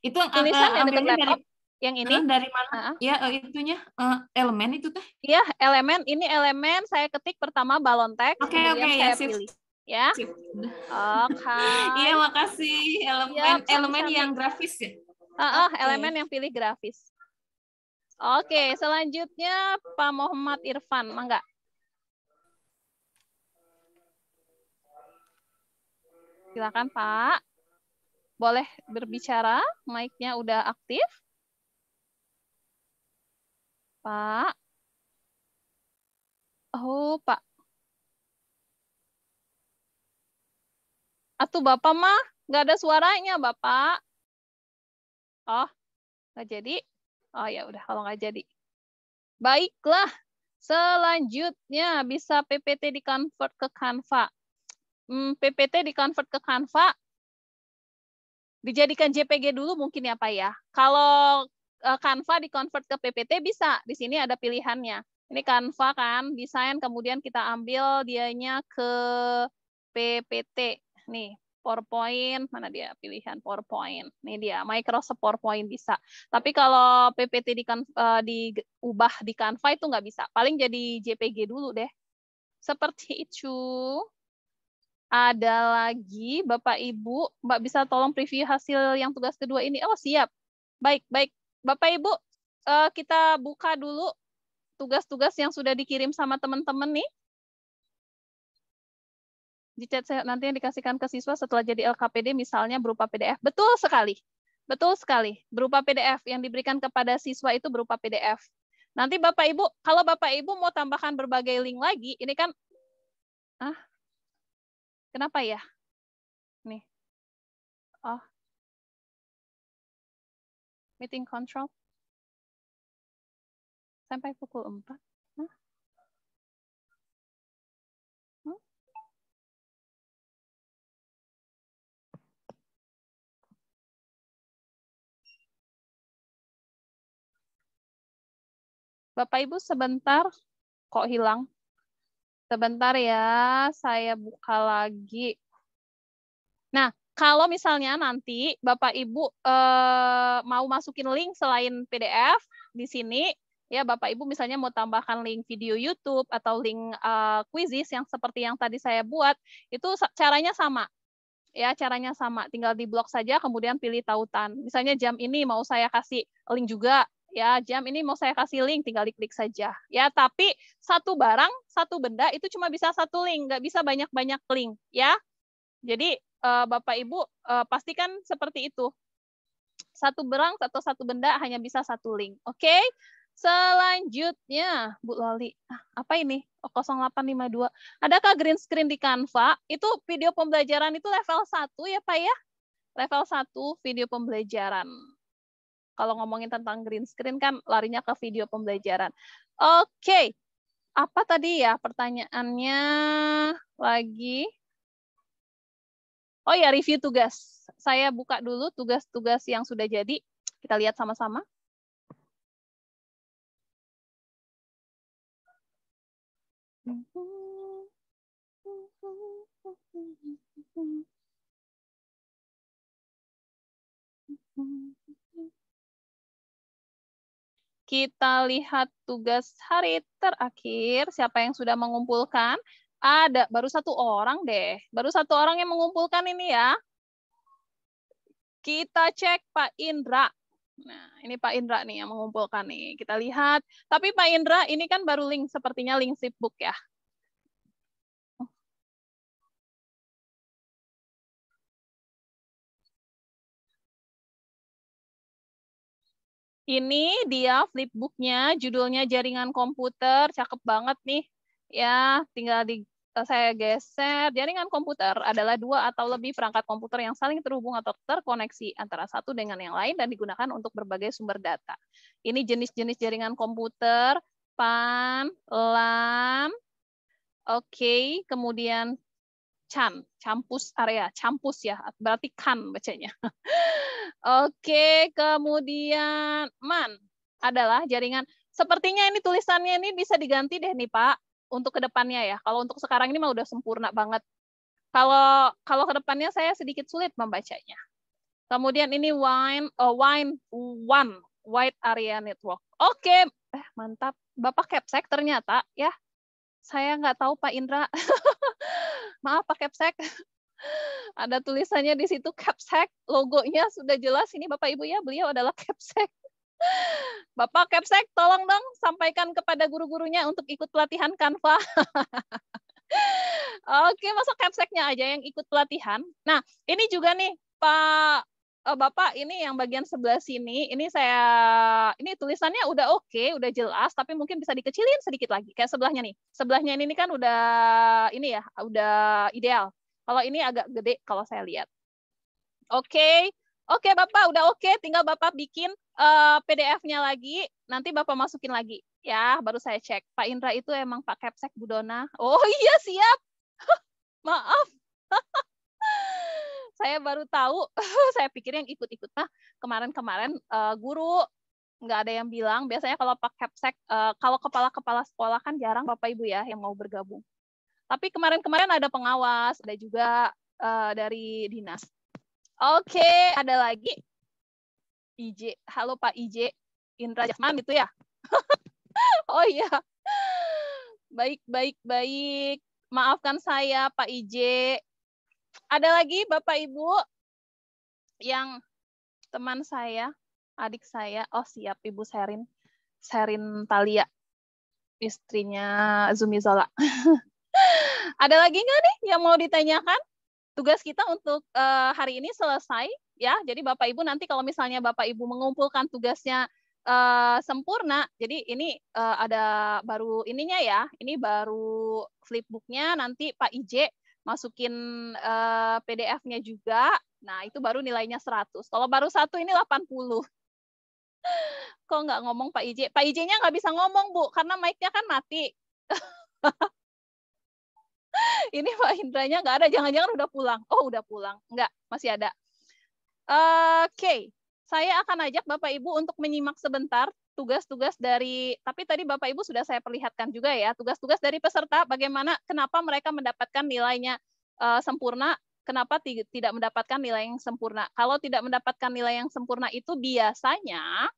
Itu eh, tulisan uh, yang deket Dari, yang ini uh, dari mana? Uh, ya uh, itunya uh, elemen itu teh. Iya, elemen ini elemen saya ketik pertama balon teks. Oke, okay, oke okay, ya sip. Pilih. Ya. Oke. Okay. Iya, makasih. Elemen ya, elemen yang grafis ya. Uh, uh, okay. elemen yang pilih grafis. Oke, selanjutnya Pak Muhammad Irfan, mangga. Silakan Pak. Boleh berbicara, mic-nya udah aktif. Pak. Oh, Pak. Atuh Bapak mah nggak ada suaranya, Bapak. Oh, nggak jadi. Oh ya udah kalau nggak jadi. Baiklah. Selanjutnya bisa PPT di convert ke Canva. Hmm, PPT di convert ke Canva dijadikan JPG dulu mungkin ya Pak ya. Kalau e, Canva di convert ke PPT bisa. Di sini ada pilihannya. Ini Canva kan, desain kemudian kita ambil dianya ke PPT. Nih, PowerPoint, mana dia pilihan PowerPoint. Ini dia, Microsoft PowerPoint bisa. Tapi kalau PPT di, uh, kan, eh, diubah di Canva itu nggak bisa. Paling jadi JPG dulu deh. Seperti itu. Ada lagi, Bapak Ibu, Mbak bisa tolong preview hasil yang tugas kedua ini. Oh, siap. Baik, baik. Bapak Ibu, uh, kita buka dulu tugas-tugas yang sudah dikirim sama teman-teman nih saya nanti yang dikasihkan ke siswa setelah jadi LKPD misalnya berupa PDF. Betul sekali. Betul sekali. Berupa PDF yang diberikan kepada siswa itu berupa PDF. Nanti Bapak Ibu, kalau Bapak Ibu mau tambahkan berbagai link lagi, ini kan ah kenapa ya? Nih. Oh. Meeting control. Sampai pukul 4. Bapak Ibu sebentar, kok hilang? Sebentar ya, saya buka lagi. Nah, kalau misalnya nanti Bapak Ibu eh, mau masukin link selain PDF di sini, ya Bapak Ibu misalnya mau tambahkan link video YouTube atau link eh, yang seperti yang tadi saya buat, itu caranya sama. Ya, caranya sama. Tinggal di blog saja, kemudian pilih tautan. Misalnya jam ini mau saya kasih link juga, ya jam ini mau saya kasih link tinggal diklik saja ya tapi satu barang satu benda itu cuma bisa satu link nggak bisa banyak banyak link ya jadi eh, bapak ibu eh, pastikan seperti itu satu barang atau satu benda hanya bisa satu link oke okay? Selanjutnya, Bu Loli. Ah, apa ini? Oh, 0852. Adakah green screen di Canva? Itu video pembelajaran itu level satu ya, Pak ya? Level 1 video pembelajaran. Kalau ngomongin tentang green screen kan larinya ke video pembelajaran. Oke, okay. apa tadi ya pertanyaannya lagi? Oh ya, review tugas. Saya buka dulu tugas-tugas yang sudah jadi. Kita lihat sama-sama. Mm-hmm. Kita lihat tugas hari terakhir, siapa yang sudah mengumpulkan? Ada, baru satu orang deh. Baru satu orang yang mengumpulkan ini ya. Kita cek Pak Indra. Nah, ini Pak Indra nih yang mengumpulkan nih. Kita lihat. Tapi Pak Indra ini kan baru link, sepertinya link sipbook ya. Ini dia flipbooknya, judulnya Jaringan Komputer, cakep banget nih. Ya, tinggal di eh, saya geser. Jaringan komputer adalah dua atau lebih perangkat komputer yang saling terhubung atau terkoneksi antara satu dengan yang lain dan digunakan untuk berbagai sumber data. Ini jenis-jenis jaringan komputer, PAN, LAN, oke, okay. kemudian Chan, campus area, campus ya, berarti kan bacanya. *laughs* Oke, kemudian man adalah jaringan. Sepertinya ini tulisannya ini bisa diganti deh nih Pak untuk kedepannya ya. Kalau untuk sekarang ini mah udah sempurna banget. Kalau kalau kedepannya saya sedikit sulit membacanya. Kemudian ini wine, uh, wine one wide area network. Oke, eh, mantap. Bapak Capsek ternyata ya. Saya nggak tahu Pak Indra. *laughs* maaf Pak Kepsek, *laughs* ada tulisannya di situ Kepsek, logonya sudah jelas ini Bapak Ibu ya, beliau adalah Kepsek. *laughs* Bapak Kepsek, tolong dong sampaikan kepada guru-gurunya untuk ikut pelatihan Canva. *laughs* Oke, masuk Kepseknya aja yang ikut pelatihan. Nah, ini juga nih Pak oh, Bapak ini yang bagian sebelah sini, ini saya ini tulisannya udah oke, okay, udah jelas, tapi mungkin bisa dikecilin sedikit lagi. Kayak sebelahnya nih. Sebelahnya ini kan udah ini ya, udah ideal. Kalau ini agak gede kalau saya lihat. Oke. Okay. Oke, okay, Bapak udah oke, okay. tinggal Bapak bikin uh, eh, PDF-nya lagi, nanti Bapak masukin lagi. Ya, baru saya cek. Pak Indra itu emang Pak Kepsek Budona. Oh iya, siap. *laughs* Maaf. *laughs* saya baru tahu *laughs* saya pikir yang ikut-ikut mah kemarin-kemarin uh, guru nggak ada yang bilang biasanya kalau pak kepsek uh, eh, kalau kepala-kepala sekolah kan jarang bapak ibu ya yang mau bergabung tapi kemarin-kemarin ada pengawas ada juga uh, dari dinas oke okay, ada lagi IJ halo pak IJ Indra Jasman itu ya *laughs* oh iya baik baik baik maafkan saya Pak IJ ada lagi Bapak Ibu yang teman saya, adik saya, oh siap Ibu Serin, Serin Talia, istrinya Zumi Zola. *laughs* ada lagi nggak nih yang mau ditanyakan? Tugas kita untuk uh, hari ini selesai ya. Jadi Bapak Ibu nanti kalau misalnya Bapak Ibu mengumpulkan tugasnya uh, sempurna. Jadi ini uh, ada baru ininya ya. Ini baru flipbooknya nanti Pak Ije masukin uh, eh, PDF-nya juga. Nah, itu baru nilainya 100. Kalau baru satu ini 80. *laughs* Kok nggak ngomong Pak IJ? Pak IJ-nya nggak bisa ngomong, Bu, karena mic-nya kan mati. *laughs* ini Pak Indranya nggak ada. Jangan-jangan udah pulang. Oh, udah pulang. Nggak, masih ada. Oke, okay. saya akan ajak Bapak Ibu untuk menyimak sebentar tugas-tugas dari tapi tadi Bapak Ibu sudah saya perlihatkan juga ya tugas-tugas dari peserta bagaimana kenapa mereka mendapatkan nilainya uh, sempurna kenapa tidak mendapatkan nilai yang sempurna kalau tidak mendapatkan nilai yang sempurna itu biasanya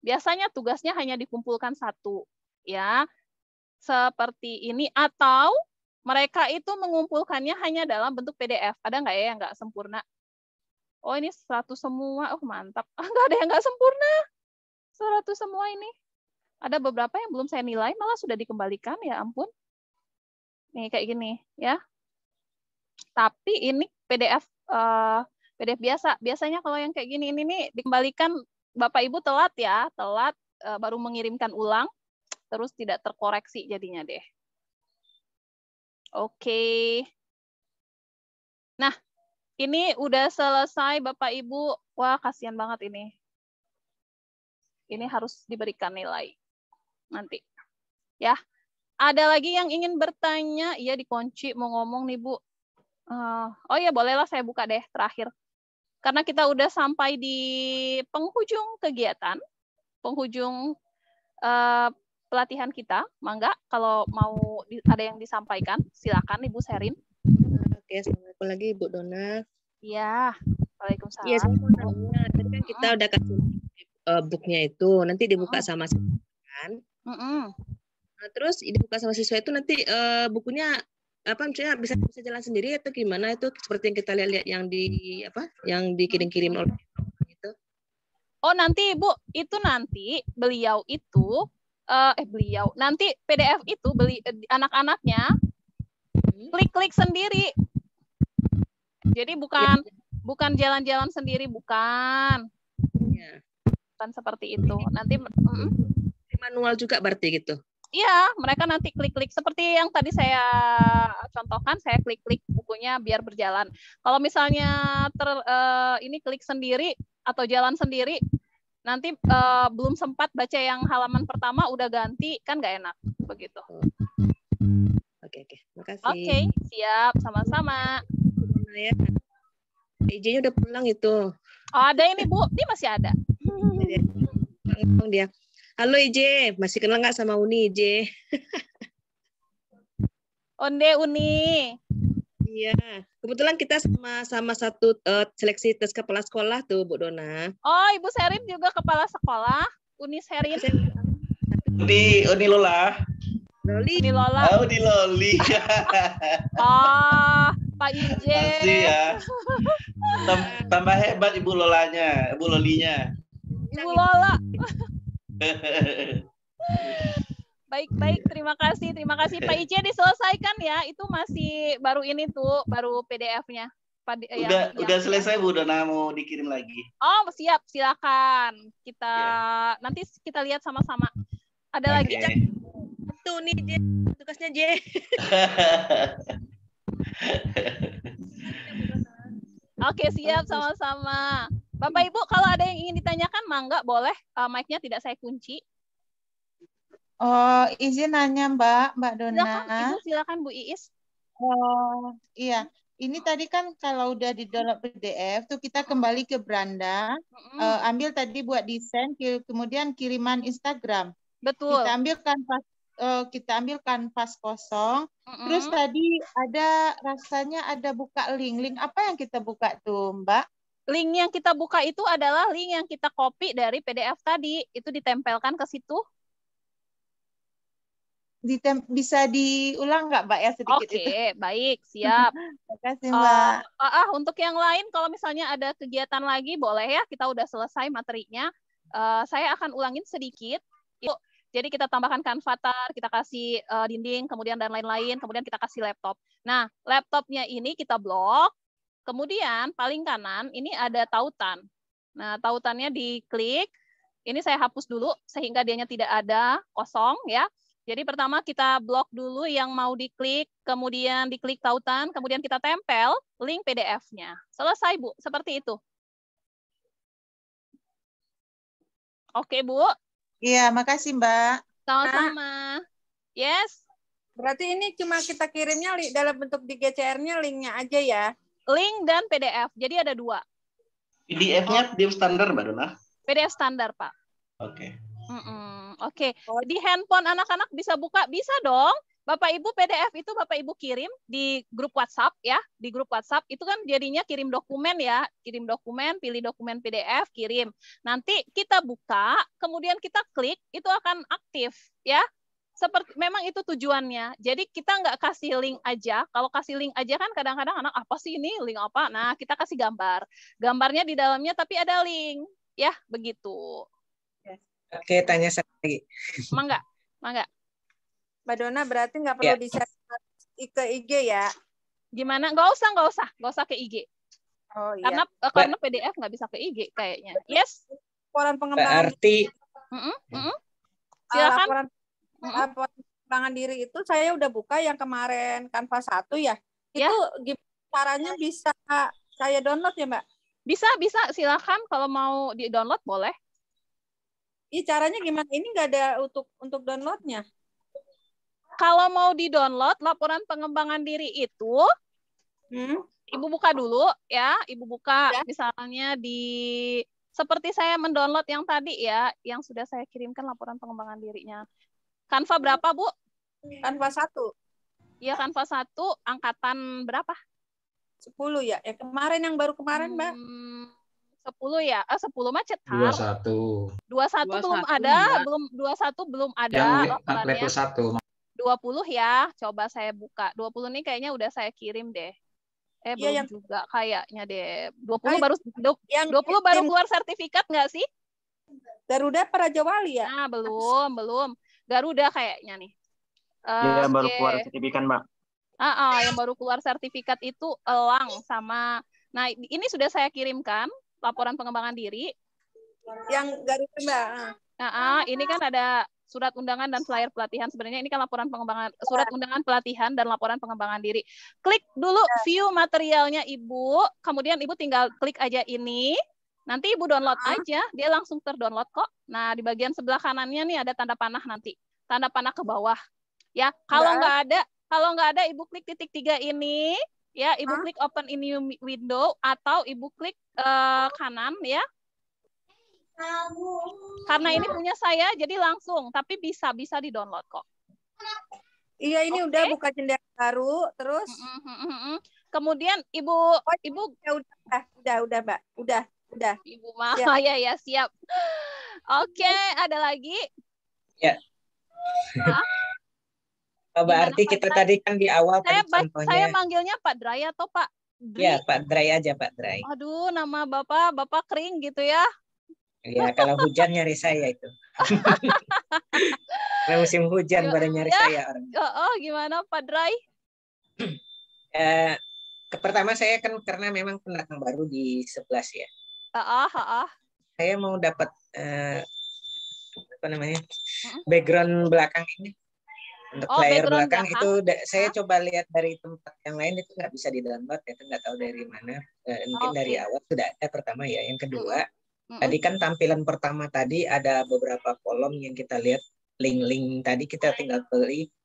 biasanya tugasnya hanya dikumpulkan satu ya seperti ini atau mereka itu mengumpulkannya hanya dalam bentuk PDF ada nggak ya yang nggak sempurna oh ini satu semua oh mantap *laughs* nggak ada yang nggak sempurna 100 semua ini. Ada beberapa yang belum saya nilai, malah sudah dikembalikan, ya ampun. Nih, kayak gini, ya. Tapi ini PDF uh, eh, PDF biasa. Biasanya kalau yang kayak gini, ini nih dikembalikan, Bapak Ibu telat ya, telat, uh, baru mengirimkan ulang, terus tidak terkoreksi jadinya deh. Oke. Okay. Nah, ini udah selesai Bapak Ibu. Wah, kasihan banget ini ini harus diberikan nilai nanti. Ya, ada lagi yang ingin bertanya? Iya dikunci mau ngomong nih Bu. Uh, oh ya bolehlah saya buka deh terakhir. Karena kita udah sampai di penghujung kegiatan, penghujung uh, pelatihan kita, Mangga. Kalau mau ada yang disampaikan, silakan Ibu Serin. Oke, assalamualaikum lagi Ibu Dona. Iya, Waalaikumsalam. Iya, Tadi kan kita udah kasih uh, booknya itu nanti dibuka oh. sama siswa kan mm -mm. Nah, terus dibuka sama siswa itu nanti uh, bukunya apa maksudnya bisa bisa jalan sendiri atau gimana itu seperti yang kita lihat-lihat yang di apa yang dikirim-kirim oleh itu oh nanti bu itu nanti beliau itu uh, eh beliau nanti PDF itu beli eh, anak-anaknya hmm. klik-klik sendiri jadi bukan ya. bukan jalan-jalan sendiri bukan ya seperti hmm. itu. Nanti mm, hmm. manual juga berarti gitu. Iya, mereka nanti klik-klik seperti yang tadi saya contohkan, saya klik-klik bukunya biar berjalan. Kalau misalnya ter, uh, ini klik sendiri atau jalan sendiri, nanti uh, belum sempat baca yang halaman pertama udah ganti, kan nggak enak begitu. Hmm. Oke, oke. Makasih. Oke, siap. Sama-sama. Nah, ya. izinnya udah pulang itu. Oh, ada ini, Bu. Ini masih ada. Ngomong dia. Halo IJ, masih kenal nggak sama Uni IJ? *laughs* Onde Uni. Iya, kebetulan kita sama sama satu uh, seleksi tes kepala sekolah tuh Bu Dona. Oh, Ibu Serin juga kepala sekolah, Uni Serin. Uni Uni Lola. Loli. Uni Lola. Oh, Uni Loli. *laughs* oh, Pak Ije. Masih ya. *laughs* tambah hebat Ibu Lolanya, Ibu Lolinya. Bu gitu. Lola. *laughs* baik baik terima kasih terima kasih Pak Ije diselesaikan ya itu masih baru ini tuh baru PDF-nya eh, udah ya, udah ya. selesai bu udah mau dikirim lagi oh siap silakan kita yeah. nanti kita lihat sama-sama ada okay. lagi cek tuh nih J tugasnya J *laughs* oke siap sama-sama Bapak Ibu, kalau ada yang ingin ditanyakan, mangga boleh. Uh, Mic-nya tidak saya kunci. Oh, izin nanya Mbak, Mbak Dona. Silakan, Ibu, silakan Bu Iis. Oh, iya. Ini tadi kan kalau udah di download PDF tuh kita kembali ke beranda, mm -hmm. uh, eh, ambil tadi buat desain, kemudian kiriman Instagram. Betul. Kita ambil kanvas, uh, kita ambil kanvas kosong. Mm -hmm. Terus tadi ada rasanya ada buka link, link apa yang kita buka tuh Mbak? link yang kita buka itu adalah link yang kita copy dari PDF tadi. Itu ditempelkan ke situ. Ditem bisa diulang nggak Mbak ya sedikit Oke, okay, itu? baik, siap. *laughs* Terima kasih eh, Mbak. Uh, uh, uh, untuk yang lain, kalau misalnya ada kegiatan lagi, boleh ya, kita udah selesai materinya. Uh, saya akan ulangin sedikit. Itu, jadi kita tambahkan kanvatar, kita kasih uh, dinding, kemudian dan lain-lain, kemudian kita kasih laptop. Nah, laptopnya ini kita blok, Kemudian paling kanan ini ada tautan. Nah, tautannya diklik. Ini saya hapus dulu sehingga dianya tidak ada kosong ya. Jadi pertama kita blok dulu yang mau diklik, kemudian diklik tautan, kemudian kita tempel link PDF-nya. Selesai, Bu. Seperti itu. Oke, Bu. Iya, makasih, Mbak. Sama-sama. Yes. Berarti ini cuma kita kirimnya dalam bentuk di GCR-nya linknya aja ya? link dan PDF. Jadi ada dua. PDF-nya PDF oh. standar, Mbak Dona? PDF standar, Pak. Oke. Okay. Oke. Okay. Di handphone anak-anak bisa buka? Bisa dong. Bapak Ibu PDF itu Bapak Ibu kirim di grup WhatsApp ya, di grup WhatsApp itu kan jadinya kirim dokumen ya, kirim dokumen, pilih dokumen PDF, kirim. Nanti kita buka, kemudian kita klik, itu akan aktif ya seperti memang itu tujuannya. Jadi kita nggak kasih link aja. Kalau kasih link aja kan kadang-kadang anak apa sih ini link apa? Nah kita kasih gambar. Gambarnya di dalamnya tapi ada link. Ya begitu. Oke tanya saya lagi. Mangga, mangga. Mbak Dona berarti nggak perlu ya. bisa yeah. ke IG ya? Gimana? Nggak usah, nggak usah, nggak usah ke IG. Oh, iya. Karena ba karena PDF nggak bisa ke IG kayaknya. Yes. Laporan pengembangan. Berarti. Mm -mm, mm -mm. Silakan pengembangan diri itu saya udah buka yang kemarin Canva satu ya? ya. Itu gimana caranya iya. bisa saya download ya, Mbak? Bisa, bisa. Silakan kalau mau di-download boleh. Iya, caranya gimana? Ini nggak ada untuk untuk downloadnya. Kalau mau di-download laporan pengembangan diri itu hmm? Ibu buka dulu ya, Ibu buka ya. misalnya di seperti saya mendownload yang tadi ya, yang sudah saya kirimkan laporan pengembangan dirinya. Kanva berapa, Bu? Kanva satu. Iya, Kanva satu angkatan berapa? Sepuluh ya. Ya kemarin yang baru kemarin, Mbak. Hmm, sepuluh ya. Eh, sepuluh mah Dua satu. Dua satu belum ada, belum dua satu belum ada. Yang ya. level satu. Dua puluh ya. Coba saya buka. Dua puluh ini kayaknya udah saya kirim deh. Eh, ya, belum yang... juga kayaknya deh. 20 Ay, baru yang, puluh baru keluar sertifikat nggak sih? Garuda para Wali ya? Nah, belum, belum. Garuda kayaknya nih. Uh, yang baru keluar sertifikat, Mbak. Uh, uh, yang baru keluar sertifikat itu elang sama. Nah, ini sudah saya kirimkan laporan pengembangan diri. Yang Garuda, Mbak. Uh, uh, ini kan ada surat undangan dan flyer pelatihan. Sebenarnya ini kan laporan pengembangan iya. surat undangan pelatihan dan laporan pengembangan diri. Klik dulu iya. view materialnya Ibu, kemudian Ibu tinggal klik aja ini. Nanti Ibu download uh aja, dia langsung terdownload kok. Nah, di bagian sebelah kanannya nih ada tanda panah nanti. Tanda panah ke bawah. Ya, kalau iya. nggak ada, kalau nggak ada Ibu klik titik tiga ini, ya Ibu huh? klik open in new window atau Ibu klik uh, kanan ya. Karena ini punya saya, jadi langsung. Tapi bisa bisa di download kok. Iya, ini okay. udah buka jendela baru, terus. Mm -hmm, mm -hmm. Kemudian ibu, oh, ibu ya udah, udah, udah, mbak, udah. Udah. Ibu Maya ya, *laughs* ya siap. Oke, okay, ada lagi? Ya. Pak. Oh, berarti Pak kita Dray? tadi kan di awal saya, kan contohnya. Saya manggilnya Pak Dray atau Pak Dri? Ya, Pak Dray aja, Pak Dray. Aduh, nama Bapak, Bapak kering gitu ya. Ya, kalau hujan nyari saya itu. *laughs* kalau musim hujan baru nyari ya. saya orang. Oh, oh, gimana Pak Dray? eh, pertama saya kan karena memang pendatang baru di 11 ya. Ah, ah. Saya mau dapat uh, apa namanya? Background belakang ini. Untuk oh, layar belakang, itu saya coba lihat dari tempat yang lain itu nggak bisa di-download, ya, nggak tahu dari mana. Uh, mungkin okay. dari awal sudah ada pertama ya. Yang kedua, uh-huh. tadi kan tampilan pertama tadi ada beberapa kolom yang kita lihat link-link tadi kita tinggal pilih